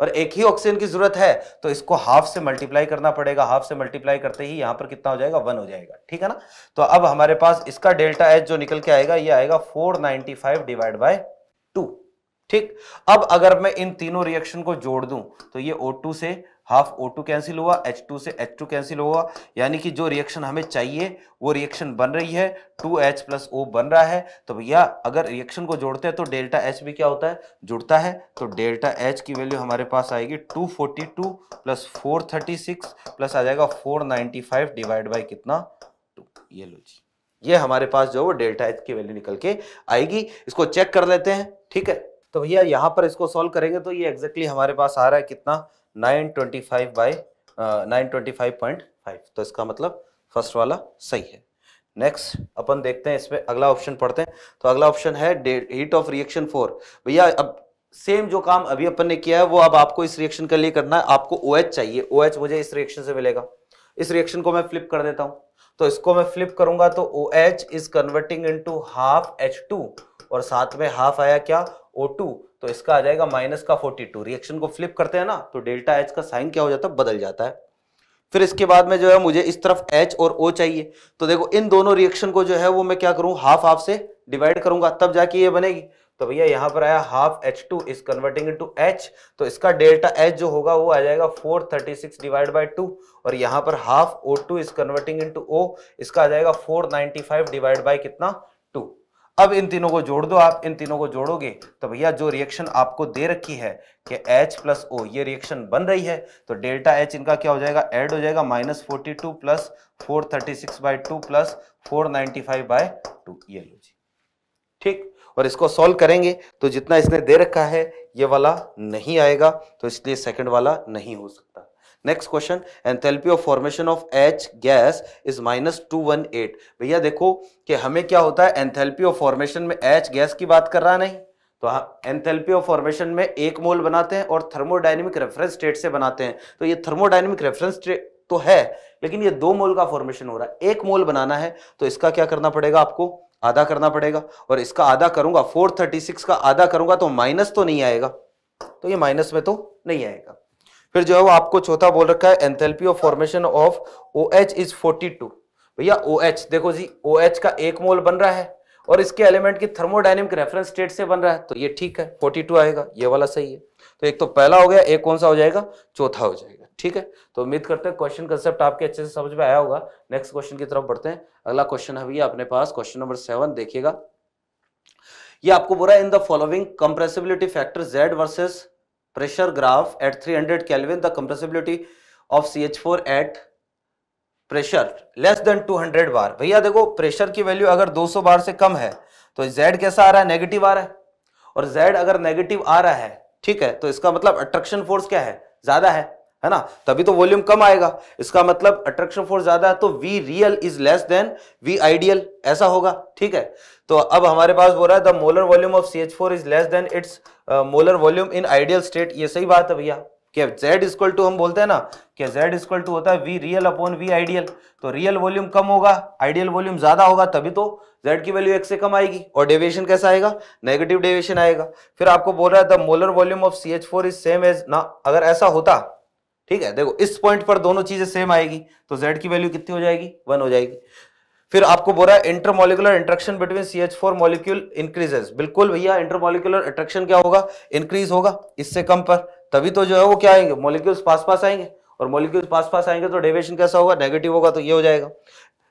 और एक ही ऑक्सीजन की जरूरत है तो इसको हाफ से मल्टीप्लाई करना पड़ेगा हाफ से मल्टीप्लाई करते ही यहां पर कितना हो जाएगा वन हो जाएगा ठीक है ना तो अब हमारे पास इसका डेल्टा एच जो निकल के आएगा ये आएगा four ninety five divide by two ठीक अब अगर मैं इन तीनों रिएक्शन को जोड़ दूं तो ये O2 से हाफ ओ टू कैंसिल हुआ एच टू से एच टू कैंसिल हुआ यानी कि जो रिएक्शन हमें चाहिए वो रिएक्शन बन रही है टू एच प्लस ओ बन रहा है तो भैया अगर रिएक्शन को जोड़ते हैं तो डेल्टा एच भी क्या होता है जुड़ता है तो डेल्टा एच की वैल्यू हमारे पास आएगी two forty two plus four thirty six plus आ जाएगा four ninety five divide by कितना टू ये लो जी ये हमारे पास जो है वो डेल्टा एच की वैल्यू निकल के आएगी इसको चेक कर लेते हैं ठीक है तो भैया यहाँ पर इसको सॉल्व करेंगे तो ये एग्जैक्टली exactly हमारे पास आ रहा है कितना nine twenty five by nine twenty five point five तो इसका मतलब फर्स्ट वाला सही है नेक्स्ट अपन देखते हैं इसमें अगला ऑप्शन पढ़ते हैं तो अगला ऑप्शन है हीट ऑफ रिएक्शन फोर भैया अब सेम जो काम अभी अपन ने किया है वो अब आपको इस रिएक्शन के लिए करना है आपको ओ OH चाहिए ओ OH मुझे इस रिएक्शन से मिलेगा इस रिएक्शन को मैं फ्लिप कर देता हूँ तो इसको मैं फ्लिप करूंगा तो O H is converting into half H two और साथ में हाफ आया क्या ओ टू तो इसका आ जाएगा माइनस का 42 रिएक्शन को फ्लिप करते हैं ना तो डेल्टा एच का साइन क्या हो जाता है बदल जाता है फिर इसके बाद में जो है मुझे इस तरफ एच और ओ चाहिए तो देखो इन दोनों रिएक्शन को जो है वो मैं क्या करूं हाफ हाफ से डिवाइड करूंगा तब जाके ये बनेगी तो भैया यहाँ पर आया half H two is converting to H तो इसका डेल्टा एच जो होगा वो आ जाएगा 436 डिवाइड बाई टू और यहाँ पर half O two is converting to O इसका आ जाएगा 495 डिवाइड बाई कितना टू अब इन तीनों को जोड़ दो आप इन तीनों को जोड़ोगे तो भैया जो रिएक्शन आपको दे रखी है कि H प्लस ओ ये रिएक्शन बन रही है तो डेल्टा H इनका क्या हो जाएगा ऐड हो जाएगा minus forty two plus four thirty six by two plus four ninety five by two ये लो जी ठीक और इसको सॉल्व करेंगे तो जितना इसने दे रखा है ये वाला नहीं आएगा तो इसलिए सेकेंड वाला नहीं हो सकता next question enthalpy of formation of H gas is minus two one eight भैया देखो कि हमें क्या होता है एंथेल्पी ऑफ फॉर्मेशन में एच गैस की बात कर रहा नहीं तो एंथेल्पी ऑफ फॉर्मेशन में एक मोल बनाते हैं और थर्मोडाइनमिक रेफरेंस स्टेट से बनाते हैं तो ये थर्मोडाइनमिक रेफरेंस स्टेट तो है लेकिन ये दो मोल का फॉर्मेशन हो रहा है एक मोल बनाना है तो इसका क्या करना पड़ेगा आपको आधा करना पड़ेगा और इसका आधा करूंगा 436 का आधा करूंगा तो माइनस तो नहीं आएगा तो ये माइनस में तो नहीं आएगा फिर जो है वो आपको चौथा बोल रखा है enthalpy of formation of O H is forty two भैया ओ एच देखो जी ओ एच का एक मोल बन रहा है और इसके एलिमेंट की थर्मोडाइनमिक रेफरेंस स्टेट से बन रहा है तो ये ठीक है फोर्टी टू आएगा ये वाला सही है तो एक तो पहला हो गया एक कौन सा हो जाएगा चौथा हो जाएगा ठीक है तो उम्मीद करते हैं क्वेश्चन कंसेप्ट आपके अच्छे से समझ में आया होगा नेक्स्ट क्वेश्चन की तरफ बढ़ते हैं अगला क्वेश्चन है भैया अपने पास क्वेश्चन नंबर सेवन देखिएगा ये आपको बोला in the following compressibility factor Z versus pressure graph at 300 Kelvin, the compressibility of CH4 at pressure less than 200 bar भैया देखो प्रेशर की वैल्यू अगर 200 बार से कम है तो जेड कैसा आ रहा है नेगेटिव आ रहा है और जेड अगर नेगेटिव आ रहा है ठीक है तो इसका मतलब अट्रैक्शन फोर्स क्या है ज्यादा है है ना तभी तो वॉल्यूम कम आएगा इसका मतलब अट्रैक्शन फोर्स ज्यादा है तो V real is less than V ideal ऐसा होगा ठीक है तो अब हमारे पास बोल रहा है the molar volume of C H four is less than its molar volume in ideal state ये सही बात है भैया क्या z टू हम बोलते हैं ना क्या जेड इक्वल टू होता है V real upon V ideal तो रियल वॉल्यूम कम होगा आइडियल वॉल्यूम ज्यादा होगा तभी तो जेड की वैल्यू एक से कम आएगी और डेविएशन कैसा आएगा नेगेटिव डेविएशन आएगा फिर आपको बोल रहा है the molar volume of C H four is same as ना अगर ऐसा होता ठीक है देखो इस पॉइंट पर दोनों चीजें सेम आएगी तो जेड की वैल्यू कितनी हो जाएगी वन हो जाएगी फिर आपको रहा है intermolecular interaction between C H four molecule increases बिल्कुल भैया इंटरमोलिकुलर अट्रैक्शन क्या होगा इंक्रीज होगा इससे कम पर तभी तो जो है वो क्या आएंगे मॉलिक्यूल्स पास पास आएंगे और मॉलिक्यूल्स पास पास आएंगे तो डेविएशन कैसा होगा नेगेटिव होगा तो ये हो जाएगा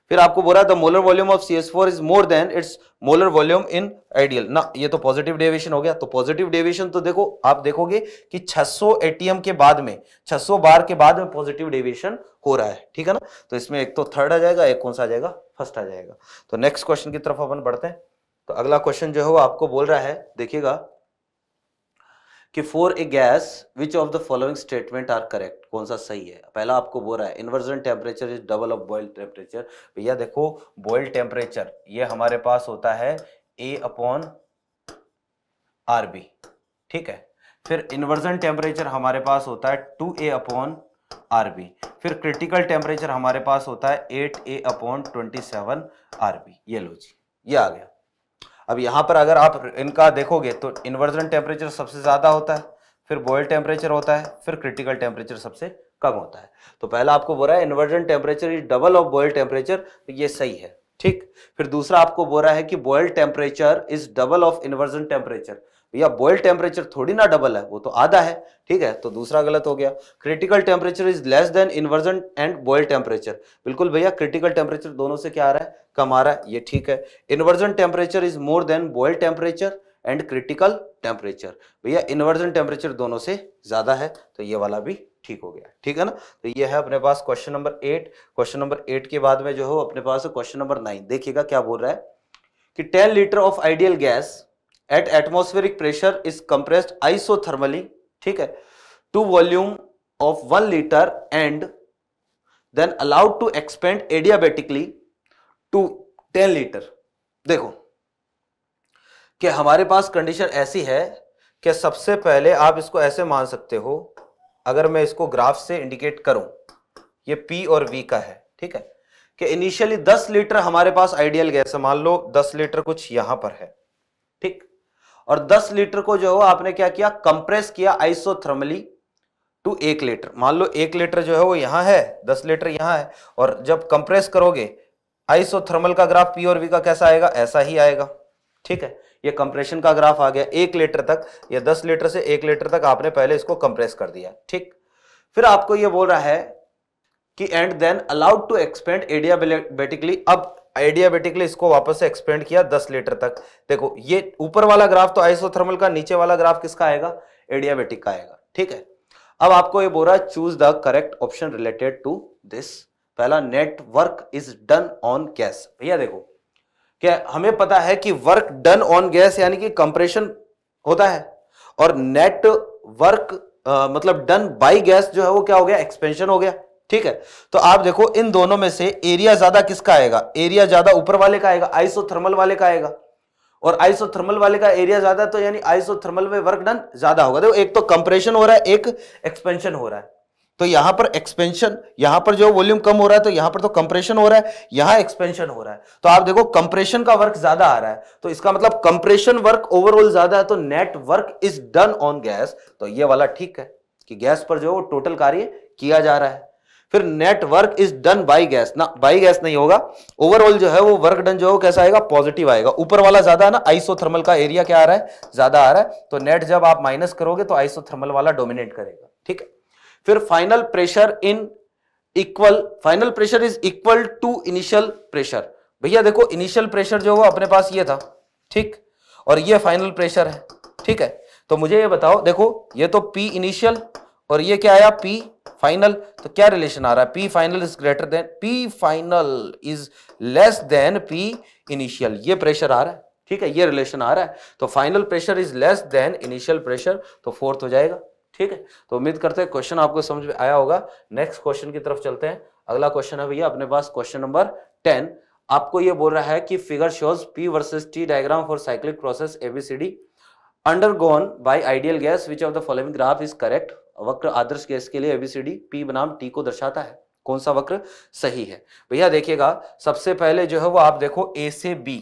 फिर आपको बोला the molar volume of C S four is more than its molar volume in ideal ना ये तो पॉजिटिव डेविएशन हो गया तो पॉजिटिव डेविएशन तो देखो आप देखोगे कि 600 एटीएम के बाद में 600 बार के बाद में पॉजिटिव डेविएशन हो रहा है ठीक है ना तो इसमें एक तो थर्ड आ जाएगा एक कौन सा आ जाएगा फर्स्ट आ जाएगा तो नेक्स्ट क्वेश्चन की तरफ अपन बढ़ते हैं तो अगला क्वेश्चन जो है वो आपको बोल रहा है देखिएगा कि for a gas which of the following statement are correct कौन सा सही है पहला आपको बोल रहा है inversion temperature is double of Boyle temperature भैया देखो बॉयल टेम्परेचर ये हमारे पास होता है ए अपॉन आर बी ठीक है फिर इन्वर्जन टेम्परेचर हमारे पास होता है two a upon R b फिर क्रिटिकल टेम्परेचर हमारे पास होता है eight a upon twenty seven R b ये लो जी ये आ गया अब यहाँ पर अगर आप इनका देखोगे तो इन्वर्जन टेम्परेचर सबसे ज़्यादा होता है फिर बॉयल टेम्परेचर होता है फिर क्रिटिकल टेम्परेचर सबसे कम होता है तो पहला आपको बोल रहा है inversion temperature is double of Boyle temperature तो ये सही है ठीक फिर दूसरा आपको बोल रहा है कि Boyle temperature is double of inversion temperature भैया बॉयल टेम्परेचर थोड़ी ना डबल है वो तो आधा है ठीक है तो दूसरा गलत हो गया critical temperature is less than inversion and Boyle temperature बिल्कुल भैया क्रिटिकल टेम्परेचर दोनों से क्या आ रहा है कम आ रहा है ये ठीक है inversion temperature is more than Boyle temperature and critical temperature भैया इन्वर्जन टेम्परेचर दोनों से ज्यादा है तो ये वाला भी ठीक हो गया ठीक है ना तो ये है अपने पास question number eight question number eight के बाद में जो है अपने पास क्वेश्चन नंबर नाइन देखिएगा क्या बोल रहा है कि ten litre of ideal gas at atmospheric pressure is compressed isothermally ठीक है to volume of one litre and then allowed to expand adiabatically to ten litre देखो कि हमारे पास कंडीशन ऐसी है कि सबसे पहले आप इसको ऐसे मान सकते हो अगर मैं इसको ग्राफ से इंडिकेट करूं ये पी और वी का है ठीक है कि इनिशियली 10 लीटर हमारे पास आइडियल गैस है मान लो 10 लीटर कुछ यहां पर है ठीक और 10 लीटर को जो है आपने क्या किया कंप्रेस किया आइसोथर्मली टू एक लीटर मान लो एक लीटर जो है वो यहां है 10 लीटर यहां है और जब कंप्रेस करोगे आइसोथर्मल का ग्राफ पी और वी का कैसा आएगा ऐसा ही आएगा ठीक है ये कंप्रेशन का ग्राफ आ गया एक लीटर तक या दस लीटर से एक लीटर तक आपने पहले इसको कंप्रेस कर दिया ठीक फिर आपको ये बोल रहा है कि and then allowed to expand adiabatically अब एडियाबेटिकली इसको वापस से एक्सपेंड किया दस लीटर तक देखो ये ऊपर वाला ग्राफ तो आइसोथर्मल का नीचे वाला ग्राफ किसका आएगा एडियाबेटिक का आएगा ठीक है अब आपको ये बोल रहा है choose the correct option related to this पहला net work is done on gas भैया देखो क्या हमें पता है कि वर्क डन ऑन गैस यानी कि कंप्रेशन होता है और नेटवर्क मतलब डन बाई गैस जो है वो क्या हो गया एक्सपेंशन हो गया ठीक है तो आप देखो इन दोनों में से एरिया ज्यादा किसका आएगा एरिया ज्यादा ऊपर वाले का आएगा आइसोथर्मल वाले का आएगा और आइसोथर्मल वाले का एरिया ज्यादा तो यानी आइसोथर्मल में वर्क डन ज्यादा होगा देखो एक तो कंप्रेशन हो रहा है एक एक्सपेंशन हो रहा है तो यहां पर एक्सपेंशन यहां पर जो वॉल्यूम कम हो रहा है तो यहां पर तो कंप्रेशन हो रहा है यहां एक्सपेंशन हो रहा है तो आप देखो कंप्रेशन का वर्क ज्यादा आ रहा है तो इसका मतलब कंप्रेशन वर्क ओवरऑल ज्यादा है तो net work is done on gas तो ये वाला ठीक है कि गैस पर जो टोटल कार्य किया जा रहा है फिर net work is done by gas ना बाई गैस नहीं होगा ओवरऑल जो है वो वर्क डन जो है वो कैसा आएगा पॉजिटिव आएगा ऊपर वाला ज्यादा है ना आइसोथर्मल का एरिया क्या आ रहा है ज्यादा आ रहा है तो नेट जब आप माइनस करोगे तो आइसोथर्मल वाला डोमिनेट करेगा ठीक है फिर final pressure in equal final pressure is equal to initial pressure भैया देखो इनिशियल प्रेशर जो हुआ अपने पास ये था ठीक और ये फाइनल प्रेशर है ठीक है तो मुझे ये बताओ देखो ये तो P इनिशियल और ये क्या आया P फाइनल तो क्या रिलेशन आ रहा है P final is greater than P final is less than P initial ये प्रेशर आ रहा है ठीक है ये रिलेशन आ रहा है तो final pressure is less than initial pressure तो फोर्थ हो जाएगा ठीक है तो उम्मीद करते हैं क्वेश्चन आपको समझ में आया होगा नेक्स्ट क्वेश्चन की तरफ चलते हैं अगला क्वेश्चन है भैया अपने पास क्वेश्चन नंबर टेन आपको ये बोल रहा है कि figure shows P versus T diagram for cyclic process ABCD gone by ideal gas which of the following graph is correct वक्र आदर्श गैस के लिए एबीसीडी पी बनाम टी को दर्शाता है कौन सा वक्र सही है भैया देखिएगा सबसे पहले जो है वो आप देखो ए से बी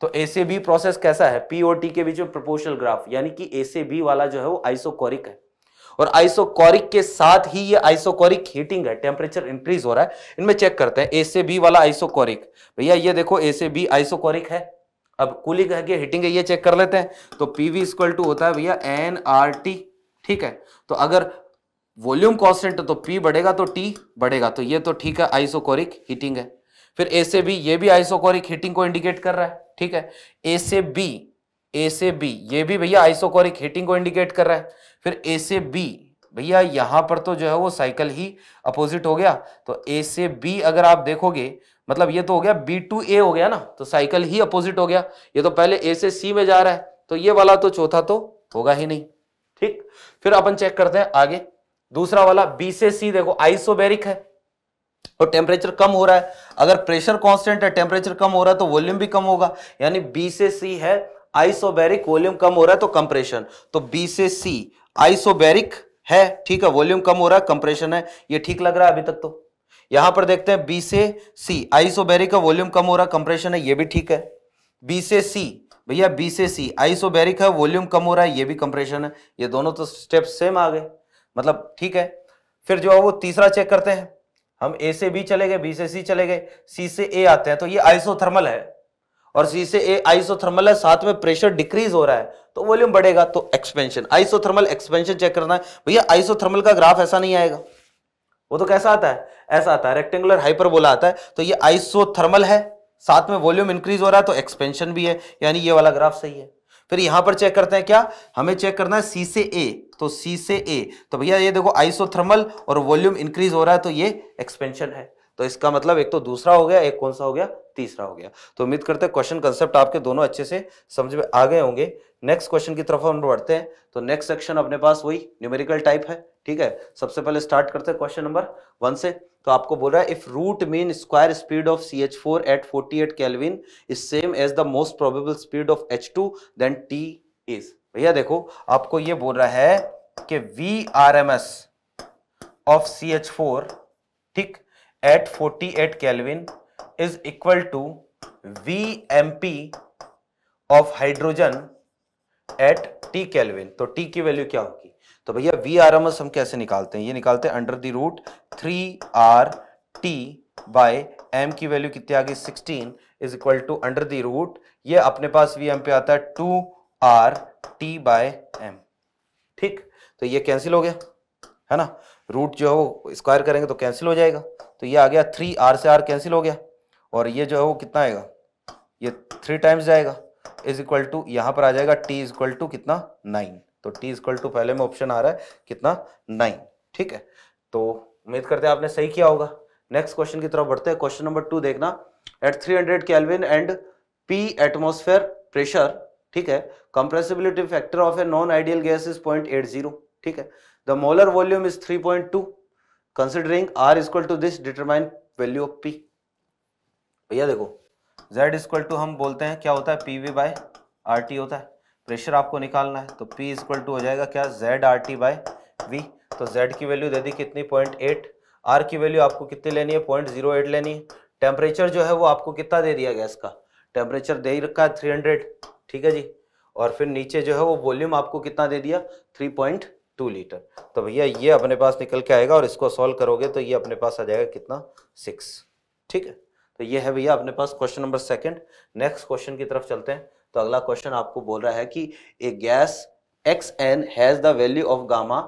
तो ए से बी प्रोसेस कैसा है पी और टी के बीच में प्रोपोर्शनल ग्राफ यानी कि ए से बी वाला जो है वो आइसोकोरिक है और आइसोकोरिक के साथ ही ये आइसोकोरिक हीटिंग है टेम्परेचर इंक्रीज हो रहा है इनमें चेक करते हैं ए से बी वाला आइसोकोरिक भैया ये देखो ए से बी आइसोकोरिक है अब कूलिंग है कि हीटिंग है ये चेक कर लेते हैं तो पी वी इक्वल टू होता है भैया एन आर टी ठीक है तो अगर वॉल्यूम कॉन्स्टेंट तो पी बढ़ेगा तो टी बढ़ेगा तो ये तो ठीक है आइसोकोरिक हीटिंग है फिर ए से बी ये भी आइसोकोरिक हीटिंग को इंडिकेट कर रहा है ठीक है ए से बी ए से बी ये भी भैया आइसोकोरिक हीटिंग को इंडिकेट कर रहा है फिर ए से बी भैया यहां पर तो जो है वो साइकिल ही अपोजिट हो गया तो ए से बी अगर आप देखोगे मतलब ये तो हो गया बी टू ए हो गया ना तो साइकिल ही अपोजिट हो गया ये तो पहले ए से सी में जा रहा है तो ये वाला तो चौथा तो होगा ही नहीं ठीक फिर अपन चेक करते हैं आगे दूसरा वाला बी से सी देखो आइसोबेरिक है और तो टेम्परेचर कम हो रहा है अगर प्रेशर कांस्टेंट है टेम्परेचर कम हो रहा है तो वॉल्यूम भी कम होगा यानी बी से सी है आइसोबेरिक वॉल्यूम कम हो रहा है तो कंप्रेशन तो बी से सी आइसोबेरिक है ठीक है वॉल्यूम कम हो रहा है कंप्रेशन है ये ठीक लग रहा है अभी तक तो यहां पर देखते हैं बी से सी आइसोबेरिक का वॉल्यूम कम हो रहा है कंप्रेशन है ये भी ठीक है बी से सी भैया बी से सी आइसोबेरिक है वॉल्यूम कम हो रहा है ये भी कंप्रेशन है ये दोनों तो स्टेप सेम आ गए मतलब ठीक है फिर जो है वो तीसरा चेक करते हैं हम ए से बी चले गए बी से सी चले गए सी से ए आते हैं तो ये आइसोथर्मल है और सी से ए आइसोथर्मल है साथ में प्रेशर डिक्रीज हो रहा है तो वॉल्यूम बढ़ेगा तो एक्सपेंशन आइसोथर्मल एक्सपेंशन चेक करना है भैया आइसोथर्मल का ग्राफ ऐसा नहीं आएगा वो तो कैसा आता है ऐसा आता है रेक्टेंगुलर हाइपर आता है तो ये आइसोथर्मल है साथ में वॉल्यूम इंक्रीज हो रहा है तो एक्सपेंशन भी है यानी ये वाला ग्राफ सही है फिर यहां पर चेक करते हैं क्या हमें चेक करना है सी से ए तो सी से ए तो भैया ये देखो आइसोथर्मल और वॉल्यूम इंक्रीज हो रहा है तो ये एक्सपेंशन है तो इसका मतलब एक तो दूसरा हो गया एक कौन सा हो गया तीसरा हो गया तो उम्मीद करते हैं क्वेश्चन कंसेप्ट आपके दोनों अच्छे से समझ में आ गए होंगे नेक्स्ट क्वेश्चन की तरफ हम बढ़ते हैं तो नेक्स्ट सेक्शन अपने पास वही न्यूमेरिकल टाइप है ठीक है सबसे पहले स्टार्ट करते हैं क्वेश्चन नंबर वन से तो आपको बोल रहा है if root mean square speed of C H four at forty eight kelvin is same as the most probable speed of H two then T is भैया देखो आपको ये बोल रहा है कि V R M S of C H four ठीक kelvin 48 equal to V M P of hydrogen at T kelvin तो टी की वैल्यू क्या होगी तो भैया वी आर एम एस हम कैसे निकालते हैं ये निकालते हैं under the root three R T by M की वैल्यू कितनी आ गई sixteen is equal to under the root ये अपने पास वी एम पी आता है two R T by M ठीक तो ये कैंसिल हो गया है ना रूट जो है वो स्क्वायर करेंगे तो कैंसिल हो जाएगा तो ये आ गया थ्री आर से आर कैंसिल हो गया और ये जो है वो कितना आएगा ये थ्री टाइम्स जाएगा इज इक्वल टू यहाँ पर आ जाएगा टी इज इक्वल टू कितना नाइन तो टी इज इक्वल टू पहले में ऑप्शन आ रहा है कितना नाइन ठीक है तो उम्मीद करते हैं आपने सही किया होगा नेक्स्ट क्वेश्चन की तरफ बढ़ते हैं क्वेश्चन नंबर टू देखना at three hundred kelvin and P atmosphere pressure ठीक है compressibility factor of a non ideal gas is point eight zero ठीक है the molar volume is three point two considering R equal to this determine value of P भैया देखो Z equal to हम बोलते हैं क्या होता है P V by R T होता है प्रेशर आपको निकालना है तो पी इक्वल टू हो जाएगा क्या Z R T by V तो जेड की वैल्यू दे दी कितनी पॉइंट एट आर की वैल्यू आपको कितनी लेनी है पॉइंट जीरो एट लेनी है टेम्परेचर जो है वो आपको कितना दे दिया गैस का टेम्परेचर दे ही रखा है थ्री हंड्रेड ठीक है जी और फिर नीचे जो है वो वॉल्यूम आपको कितना दे दिया थ्री पॉइंट टू लीटर तो भैया ये अपने पास निकल के आएगा और इसको सॉल्व करोगे तो ये अपने पास आ जाएगा कितना सिक्स ठीक है तो ये है भैया अपने पास question number second next question की तरफ चलते हैं तो अगला क्वेश्चन आपको बोल रहा है कि a gas X n has the value of gamma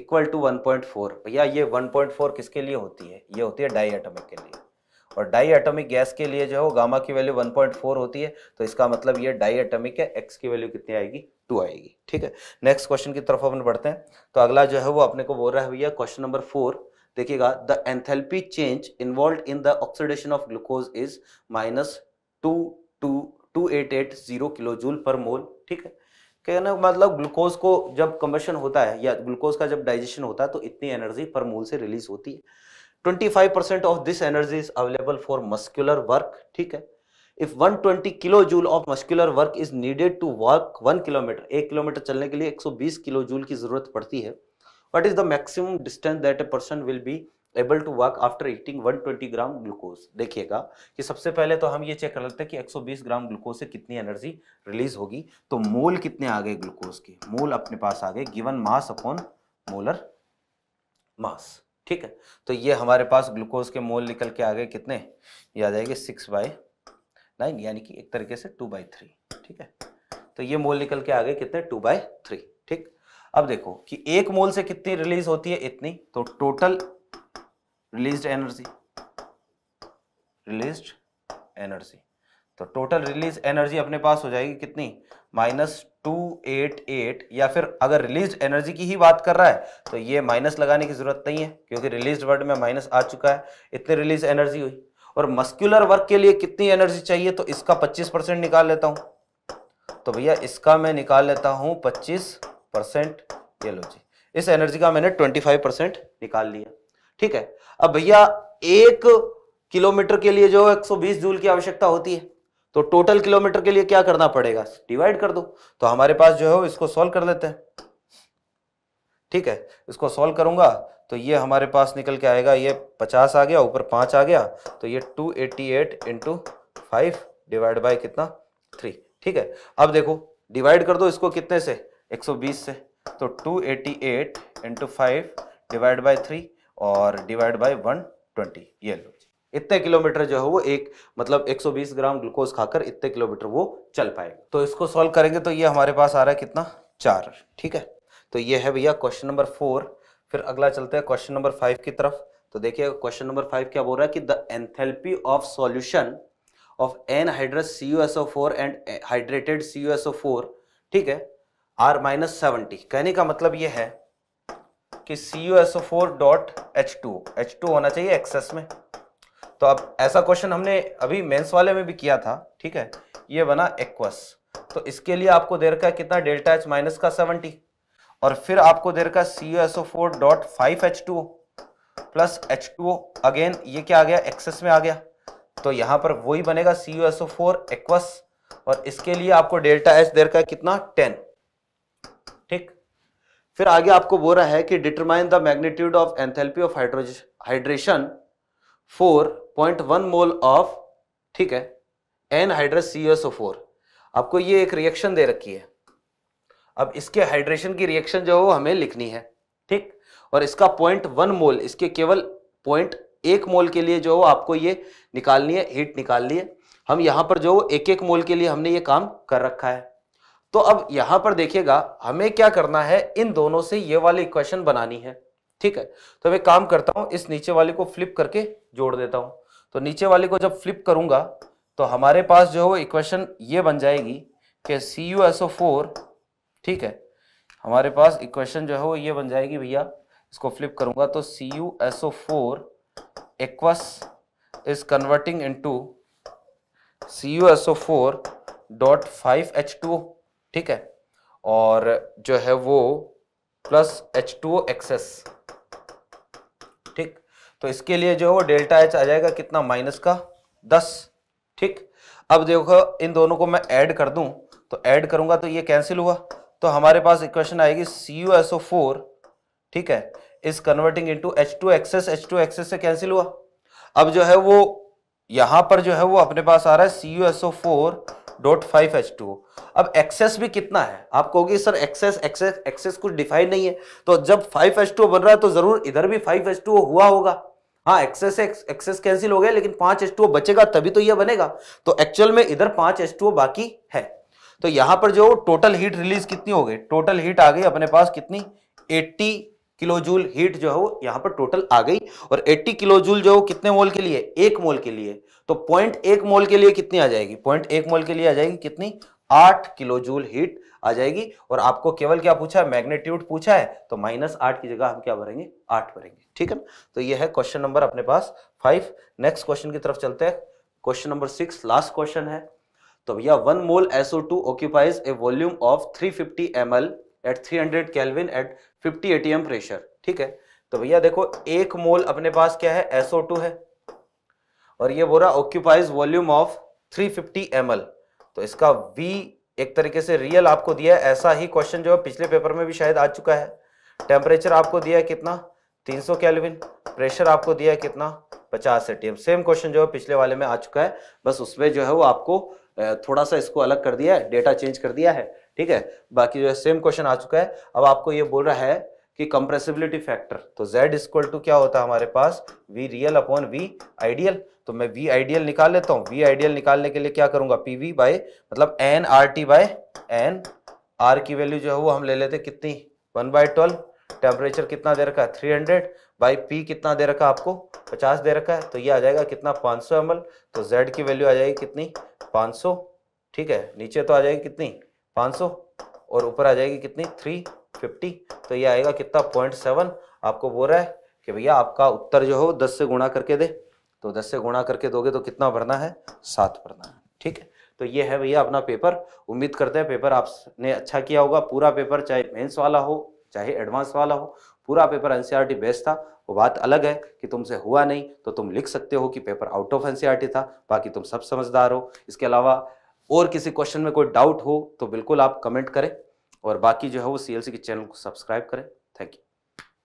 equal to 1.4 भैया ये 1.4 किसके लिए होती है ये होती है डाई एटमिक के लिए और डाई एटमिक गैस के लिए जो है वो गामा की वैल्यू 1.4 होती है तो इसका मतलब ये डाई एटमिक है एक्स की वैल्यू कितनी आएगी टू आएगी ठीक है नेक्स्ट क्वेश्चन की तरफ अपन बढ़ते हैं तो अगला जो है वो अपने को बोल रहा है भैया क्वेश्चन नंबर फोर देखिएगा the enthalpy change involve in the oxidation of glucose is minus two two two eight eight zero kilo joule per mole ठीक है कहना मतलब ग्लूकोज को जब कम्बेशन होता है या ग्लूकोज का जब डाइजेशन होता है तो इतनी एनर्जी पर मोल से रिलीज होती है twenty five percent of this energy is available for muscular work ठीक है one 120 kilo joule of muscular work is needed to work one kilometre एक किलोमीटर चलने के लिए 120 किलो जूल की जरूरत पड़ती है what is the maximum distance that a person will be able to work after eating 120 gram glucose देखिएगा कि सबसे पहले तो हम ये चेक कर लेते हैं कि 120 ग्राम ग्लूकोज से कितनी एनर्जी रिलीज होगी तो मोल कितने आ गए ग्लूकोज के मोल अपने पास आ गए given mass upon molar mass ठीक है तो ये हमारे पास ग्लूकोज के मोल निकल के आ गए कितने ये आ जाएंगे सिक्स बाई नाइन यानी कि एक तरीके से टू बाई थ्री ठीक है तो ये मोल निकल के आ गए कितने टू बाई थ्री ठीक अब देखो कि एक मोल से कितनी रिलीज होती है इतनी तो total release energy release energy तो टोटल रिलीज एनर्जी अपने पास हो जाएगी कितनी माइनस टू एट एट या फिर अगर रिलीज एनर्जी की ही बात कर रहा है तो ये माइनस लगाने की जरूरत नहीं है क्योंकि रिलीज वर्ड में माइनस आ चुका है इतनी रिलीज एनर्जी हुई और मस्क्यूलर वर्क के लिए कितनी एनर्जी चाहिए तो इसका पच्चीस परसेंट निकाल लेता हूं तो भैया इसका मैं निकाल लेता हूं पच्चीस परसेंट ये लो जी इस एनर्जी का मैंने ट्वेंटी फाइव परसेंट निकाल लिया ठीक है अब भैया एक किलोमीटर के लिए जो बीस जूल की आवश्यकता होती है तो टोटल किलोमीटर के लिए क्या करना पड़ेगा डिवाइड कर दो तो हमारे पास जो है इसको सोल्व कर लेते हैं ठीक है इसको सॉल्व करूंगा तो ये हमारे पास निकल के आएगा ये पचास आ गया ऊपर पांच आ गया तो ये two eighty eight into five divide by कितना थ्री ठीक है अब देखो डिवाइड कर दो इसको कितने से 120 से तो 288 eighty eight into five divide by three और डिवाइड बाई वन ये लो इतने किलोमीटर जो है वो एक मतलब 120 ग्राम ग्लूकोज खाकर इतने किलोमीटर वो चल पाएगा तो इसको सॉल्व करेंगे तो ये हमारे पास आ रहा है कितना चार ठीक है तो ये है भैया क्वेश्चन नंबर फोर फिर अगला चलते हैं क्वेश्चन नंबर फाइव की तरफ तो देखिए क्वेश्चन नंबर फाइव क्या बोल रहा है कि the enthalpy of solution of anhydrous C and hydrated C ठीक है आर माइनस कहने का मतलब ये है कि C dot H two H two होना चाहिए एक्सेस में तो अब ऐसा क्वेश्चन हमने अभी मेंस वाले में भी किया था ठीक है ये बना एक्वस तो इसके लिए आपको दे रखा है कितना डेल्टा एच माइनस का सेवनटी और फिर आपको दे रखा C O S O four dot five H two plus H two again ये क्या आ गया एक्सेस में आ गया तो यहाँ पर वही बनेगा C O S O four aqueous और इसके लिए आपको डेल्टा एच दे रखा है कितना टेन ठीक फिर आगे आपको बोल रहा है कि determine the magnitude of enthalpy of hydration four point one mole of ठीक है anhydrous C S O four आपको ये एक रिएक्शन दे रखी है अब इसके हाइड्रेशन की रिएक्शन जो है वो हमें लिखनी है ठीक और इसका पॉइंट वन मोल इसके केवल पॉइंट एक मोल के लिए जो आपको ये निकालनी है हीट निकालनी है हम यहाँ पर जो एक एक मोल के लिए हमने ये काम कर रखा है तो अब यहाँ पर देखिएगा हमें क्या करना है इन दोनों से ये वाली इक्वेशन बनानी है ठीक है तो मैं काम करता हूँ इस नीचे वाले को फ्लिप करके जोड़ देता हूँ तो नीचे वाले को जब फ्लिप करूंगा तो हमारे पास जो है वो इक्वेशन ये बन जाएगी कि C U S O four ठीक है हमारे पास इक्वेशन जो है वो ये बन जाएगी भैया इसको फ्लिप करूंगा तो C U S O four aqueous is converting to C U S O four dot five H two ठीक है और जो है वो प्लस एच टू एक्सेस ठीक तो इसके लिए जो है वो डेल्टा एच आ जाएगा कितना माइनस का दस ठीक अब देखो इन दोनों को मैं ऐड कर दूं तो ऐड करूंगा तो ये कैंसिल हुआ तो हमारे पास इक्वेशन आएगी C U S O four ठीक है इस converting into H two excess H two excess से कैंसिल हुआ अब जो है वो यहां पर जो है वो अपने पास आ रहा है C U S O four dot five H two अब एक्सेस भी कितना है आप कहोगे सर एक्सेस एक्सेस एक्सेस कुछ डिफाइन नहीं है तो जब फाइव एच टू बन रहा है तो जरूर इधर भी फाइव एच टू हुआ होगा हाँ एक्सेस एक्सेस कैंसिल हो गया लेकिन पांच एच टू बचेगा तभी तो यह बनेगा तो एक्चुअल में इधर पांच एच टू बाकी है तो यहां पर जो टोटल हीट रिलीज कितनी हो गई टोटल हीट आ गई अपने पास कितनी 80 किलो जूल हीट जो है वो यहां पर टोटल आ गई और 80 किलो जूल जो कितने मोल के लिए एक मोल के लिए तो पॉइंट एक मोल के लिए कितनी आ जाएगी पॉइंट एक मोल के लिए आ जाएगी कितनी आठ किलो जूल हीट आ जाएगी और आपको केवल क्या पूछा है मैग्नेट्यूड पूछा है तो माइनस आठ की जगह हम क्या भरेंगे आठ भरेंगे ठीक है ना तो ये है क्वेश्चन नंबर अपने पास फाइव नेक्स्ट क्वेश्चन की तरफ चलते हैं question number six last question है तो भैया one mole SO two occupies a volume of three fifty M L at three hundred kelvin at fifty A T M pressure ठीक है तो भैया देखो एक मोल अपने पास क्या है एसओ टू है और ये बोरा occupies volume of three fifty M L तो इसका वी एक तरीके से रियल आपको दिया है ऐसा ही क्वेश्चन जो है पिछले पेपर में भी शायद आ चुका है टेम्परेचर आपको दिया है कितना 300 कैलविन प्रेशर आपको दिया है कितना 50 एटीएम सेम क्वेश्चन जो है पिछले वाले में आ चुका है बस उसमें जो है वो आपको थोड़ा सा इसको अलग कर दिया है डेटा चेंज कर दिया है ठीक है बाकी जो है सेम क्वेश्चन आ चुका है अब आपको ये बोल रहा है कि कंप्रेसिबिलिटी फैक्टर तो z इक्वल टू क्या होता है हमारे पास v real upon v ideal तो मैं v आइडियल निकाल लेता हूँ v आइडियल निकालने के लिए क्या करूंगा पी वी बाई मतलब n R T by N R की वैल्यू जो है वो हम ले लेते कितनी वन बाय ट्वेल्व टेम्परेचर कितना दे रखा है थ्री हंड्रेड भाई पी कितना दे रखा है आपको पचास दे रखा है तो ये आ जाएगा कितना पाँच सौ एम तो जेड की वैल्यू आ जाएगी कितनी पाँच सौ ठीक है नीचे तो आ जाएगी कितनी पाँच सौ और ऊपर आ जाएगी कितनी थ्री फिफ्टी तो ये आएगा कितना पॉइंट सेवन आपको बोल रहा है कि भैया आपका उत्तर जो हो दस से गुणा करके दे तो दस से गुणा करके दोगे तो कितना भरना है सात भरना है ठीक है तो ये है भैया अपना पेपर उम्मीद करते हैं पेपर आपने अच्छा किया होगा पूरा पेपर चाहे मेन्स वाला हो चाहे एडवांस वाला हो पूरा पेपर एनसीईआरटी बेस्ट था वो बात अलग है कि तुमसे हुआ नहीं तो तुम लिख सकते हो कि पेपर आउट ऑफ एनसीईआरटी था बाकी तुम सब समझदार हो इसके अलावा और किसी क्वेश्चन में कोई डाउट हो तो बिल्कुल आप कमेंट करें और बाकी जो है वो सी के चैनल को सब्सक्राइब करें थैंक यू